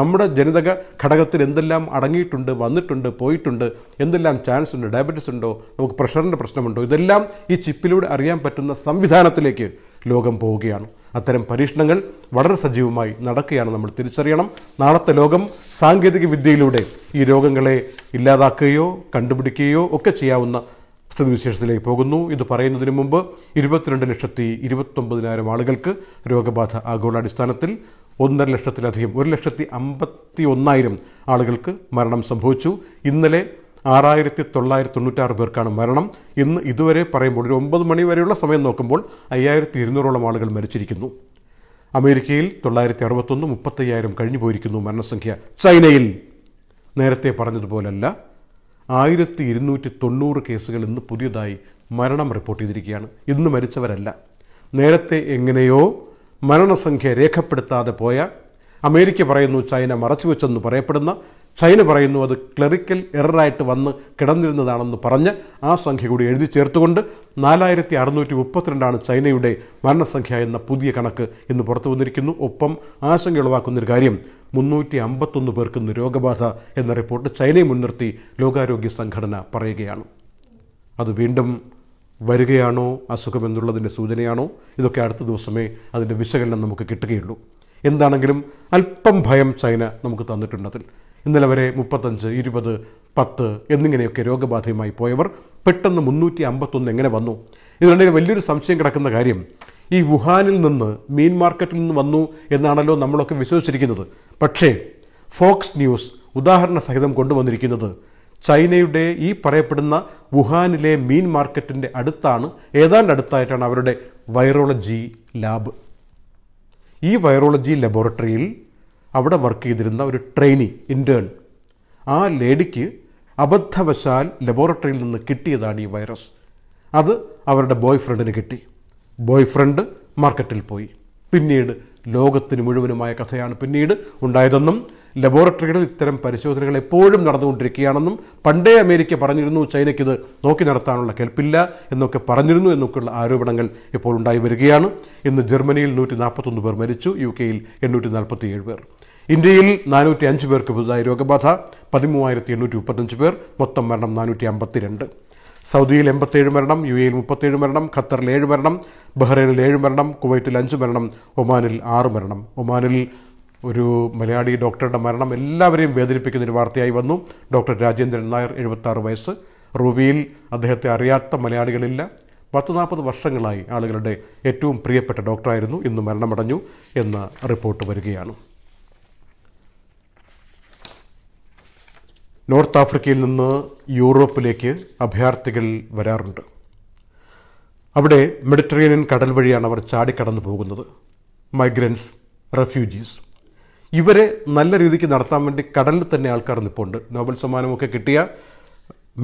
നമ്മുടെ ജനിതക ഘടകത്തിൽ എന്തെല്ലാം അടങ്ങിയിട്ടുണ്ട് വന്നിട്ടുണ്ട് പോയിട്ടുണ്ട് എന്തെല്ലാം ചാൻസ് ഉണ്ട് ഡയബറ്റീസ് ഉണ്ടോ നമുക്ക് പ്രഷറിൻ്റെ പ്രശ്നമുണ്ടോ ഇതെല്ലാം ഈ ചിപ്പിലൂടെ അറിയാൻ പറ്റുന്ന സംവിധാനത്തിലേക്ക് ലോകം പോവുകയാണ് അത്തരം പരീക്ഷണങ്ങൾ വളരെ സജീവമായി നടക്കുകയാണ് നമ്മൾ തിരിച്ചറിയണം നാളത്തെ ലോകം സാങ്കേതിക വിദ്യയിലൂടെ ഈ രോഗങ്ങളെ ഇല്ലാതാക്കുകയോ കണ്ടുപിടിക്കുകയോ ഒക്കെ ചെയ്യാവുന്ന സ്ഥിതിവിശേഷത്തിലേക്ക് പോകുന്നു ഇത് പറയുന്നതിന് മുമ്പ് ഇരുപത്തിരണ്ട് ലക്ഷത്തി ഇരുപത്തൊമ്പതിനായിരം ആളുകൾക്ക് രോഗബാധ ആഗോളാടിസ്ഥാനത്തിൽ ഒന്നര ലക്ഷത്തിലധികം ഒരു ലക്ഷത്തി അമ്പത്തി ഒന്നായിരം ആളുകൾക്ക് മരണം സംഭവിച്ചു ഇന്നലെ ആറായിരത്തി തൊള്ളായിരത്തി തൊണ്ണൂറ്റാറ് പേർക്കാണ് മരണം ഇന്ന് ഇതുവരെ പറയുമ്പോൾ ഒരു ഒമ്പത് മണിവരെയുള്ള സമയം നോക്കുമ്പോൾ അയ്യായിരത്തി ഇരുന്നൂറോളം ആളുകൾ മരിച്ചിരിക്കുന്നു അമേരിക്കയിൽ തൊള്ളായിരത്തി അറുപത്തൊന്ന് മുപ്പത്തയ്യായിരം കഴിഞ്ഞു പോയിരിക്കുന്നു മരണസംഖ്യ ചൈനയിൽ നേരത്തെ പറഞ്ഞതുപോലല്ല ആയിരത്തി ഇരുന്നൂറ്റി തൊണ്ണൂറ് കേസുകൾ ഇന്ന് പുതിയതായി മരണം റിപ്പോർട്ട് ചെയ്തിരിക്കുകയാണ് ഇന്ന് മരിച്ചവരല്ല നേരത്തെ എങ്ങനെയോ മരണസംഖ്യ രേഖപ്പെടുത്താതെ പോയ അമേരിക്ക പറയുന്നു ചൈന മറച്ചുവെച്ചെന്ന് പറയപ്പെടുന്ന ചൈന പറയുന്നു അത് ക്ലറിക്കൽ എററായിട്ട് വന്ന് കിടന്നിരുന്നതാണെന്ന് പറഞ്ഞ് ആ സംഖ്യ കൂടി എഴുതി ചേർത്തുകൊണ്ട് നാലായിരത്തി അറുന്നൂറ്റി മുപ്പത്തിരണ്ടാണ് ചൈനയുടെ മരണസംഖ്യ എന്ന പുതിയ കണക്ക് ഇന്ന് പുറത്തു വന്നിരിക്കുന്നു ഒപ്പം ആശങ്ക ഉളവാക്കുന്നൊരു കാര്യം മുന്നൂറ്റി അമ്പത്തൊന്ന് ഇന്ന് രോഗബാധ എന്ന റിപ്പോർട്ട് ചൈനയെ മുൻനിർത്തി ലോകാരോഗ്യ സംഘടന പറയുകയാണ് അത് വീണ്ടും വരികയാണോ അസുഖമെന്നുള്ളതിൻ്റെ സൂചനയാണോ ഇതൊക്കെ അടുത്ത ദിവസമേ അതിൻ്റെ വിശകലനം നമുക്ക് കിട്ടുകയുള്ളൂ എന്താണെങ്കിലും അല്പം ഭയം ചൈന നമുക്ക് തന്നിട്ടുണ്ട് അതിൽ ഇന്നലെ വരെ മുപ്പത്തഞ്ച് ഇരുപത് പത്ത് എന്നിങ്ങനെയൊക്കെ രോഗബാധയുമായി പോയവർ പെട്ടെന്ന് മുന്നൂറ്റി അമ്പത്തൊന്ന് എങ്ങനെ വന്നു ഇതുണ്ടെങ്കിൽ വലിയൊരു സംശയം കിടക്കുന്ന കാര്യം ഈ വുഹാനിൽ നിന്ന് മീൻ മാർക്കറ്റിൽ നിന്ന് വന്നു എന്നാണല്ലോ നമ്മളൊക്കെ വിശ്വസിച്ചിരിക്കുന്നത് പക്ഷേ ഫോക്സ് ന്യൂസ് ഉദാഹരണ സഹിതം കൊണ്ടുവന്നിരിക്കുന്നത് ചൈനയുടെ ഈ പറയപ്പെടുന്ന വുഹാനിലെ മീൻ മാർക്കറ്റിൻ്റെ അടുത്താണ് ഏതാണ്ട് അടുത്തായിട്ടാണ് അവരുടെ വൈറോളജി ലാബ് ഈ വൈറോളജി ലബോറട്ടറിയിൽ അവിടെ വർക്ക് ചെയ്തിരുന്ന ഒരു ട്രെയിനി ഇൻറ്റേൺ ആ ലേഡിക്ക് അബദ്ധവശാൽ ലബോറട്ടറിയിൽ നിന്ന് കിട്ടിയതാണ് ഈ വൈറസ് അത് അവരുടെ ബോയ് ഫ്രണ്ടിന് കിട്ടി ബോയ് ഫ്രണ്ട് മാർക്കറ്റിൽ പോയി പിന്നീട് ലോകത്തിന് മുഴുവനുമായ കഥയാണ് പിന്നീട് ഉണ്ടായതെന്നും ലബോറട്ടറികളിൽ ഇത്തരം പരിശോധനകൾ എപ്പോഴും നടന്നുകൊണ്ടിരിക്കുകയാണെന്നും പണ്ടേ അമേരിക്ക പറഞ്ഞിരുന്നു ചൈനയ്ക്ക് ഇത് നോക്കി നടത്താനുള്ള കെൽപ്പില്ല എന്നൊക്കെ പറഞ്ഞിരുന്നു എന്നൊക്കെയുള്ള ആരോപണങ്ങൾ ഇപ്പോൾ ഉണ്ടായി വരികയാണ് ഇന്ന് ജർമ്മനിയിൽ നൂറ്റി നാൽപ്പത്തൊന്ന് പേർ മരിച്ചു യു കെയിൽ എണ്ണൂറ്റി നാൽപ്പത്തിയേഴ് പേർ ഇന്ത്യയിൽ നാനൂറ്റി അഞ്ച് പേർക്ക് പുതുതായി രോഗബാധ പതിമൂവായിരത്തി എണ്ണൂറ്റി മുപ്പത്തഞ്ച് പേർ മൊത്തം മരണം നാനൂറ്റി അമ്പത്തിരണ്ട് സൗദിയിൽ എൺപത്തേഴ് മരണം യു എയിൽ മുപ്പത്തേഴ് മരണം ഖത്തറിൽ ഏഴ് മരണം ബഹ്റൈനിൽ ഏഴ് മരണം കുവൈറ്റിൽ അഞ്ച് മരണം ഒമാനിൽ ആറ് മരണം ഒമാനിൽ ഒരു മലയാളി ഡോക്ടറുടെ മരണം എല്ലാവരെയും വേദനിപ്പിക്കുന്ന ഒരു വാർത്തയായി വന്നു ഡോക്ടർ രാജേന്ദ്രൻ നായർ എഴുപത്താറ് വയസ്സ് റൂബിയിൽ അദ്ദേഹത്തെ അറിയാത്ത മലയാളികളില്ല പത്ത് നാൽപ്പത് വർഷങ്ങളായി ആളുകളുടെ ഏറ്റവും പ്രിയപ്പെട്ട ഡോക്ടറായിരുന്നു ഇന്ന് മരണമടഞ്ഞു എന്ന റിപ്പോർട്ട് വരികയാണ് നോർത്ത് ആഫ്രിക്കയിൽ നിന്ന് യൂറോപ്പിലേക്ക് അഭയാർത്ഥികൾ വരാറുണ്ട് അവിടെ മെഡിറ്ററേനിയൻ കടൽ വഴിയാണ് അവർ ചാടിക്കടന്നു പോകുന്നത് മൈഗ്രൻസ് റെഫ്യൂജീസ് ഇവരെ നല്ല രീതിക്ക് നടത്താൻ വേണ്ടി കടലിൽ തന്നെ ആൾക്കാർ നിപ്പുണ്ട് നോബൽ സമ്മാനമൊക്കെ കിട്ടിയ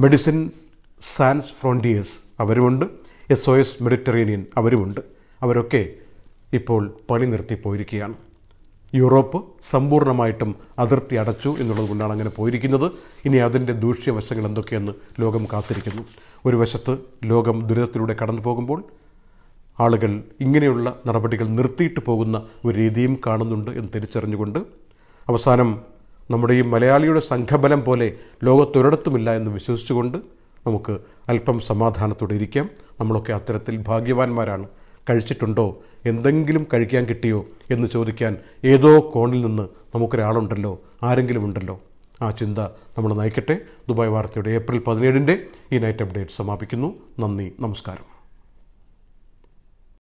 മെഡിസിൻ സാൻസ് ഫ്രോണ്ടിയേഴ്സ് അവരുമുണ്ട് എസ് ഒ എസ് മെഡിറ്ററേനിയൻ അവരുമുണ്ട് അവരൊക്കെ ഇപ്പോൾ പണി നിർത്തി പോയിരിക്കുകയാണ് യൂറോപ്പ് സമ്പൂർണ്ണമായിട്ടും അതിർത്തി അടച്ചു എന്നുള്ളത് കൊണ്ടാണ് അങ്ങനെ പോയിരിക്കുന്നത് ഇനി അതിൻ്റെ ദൂഷ്യവശങ്ങൾ എന്തൊക്കെയെന്ന് ലോകം കാത്തിരിക്കുന്നു ഒരു വശത്ത് ലോകം ദുരിതത്തിലൂടെ കടന്നു പോകുമ്പോൾ ആളുകൾ ഇങ്ങനെയുള്ള നടപടികൾ നിർത്തിയിട്ട് പോകുന്ന ഒരു രീതിയും കാണുന്നുണ്ട് എന്ന് തിരിച്ചറിഞ്ഞുകൊണ്ട് അവസാനം നമ്മുടെ ഈ മലയാളിയുടെ സംഘബലം പോലെ ലോകത്തൊരിടത്തുമില്ല എന്ന് വിശ്വസിച്ചുകൊണ്ട് നമുക്ക് അല്പം സമാധാനത്തോടെ ഇരിക്കാം നമ്മളൊക്കെ അത്തരത്തിൽ ഭാഗ്യവാന്മാരാണ് കഴിച്ചിട്ടുണ്ടോ എന്തെങ്കിലും കഴിക്കാൻ കിട്ടിയോ എന്ന് ചോദിക്കാൻ ഏതോ കോണിൽ നിന്ന് നമുക്കൊരാളുണ്ടല്ലോ ആരെങ്കിലും ഉണ്ടല്ലോ ആ ചിന്ത നമ്മൾ നയിക്കട്ടെ ദുബായ് വാർത്തയുടെ ഏപ്രിൽ പതിനേഴിൻ്റെ ഈ നൈറ്റ് അപ്ഡേറ്റ് സമാപിക്കുന്നു നന്ദി നമസ്കാരം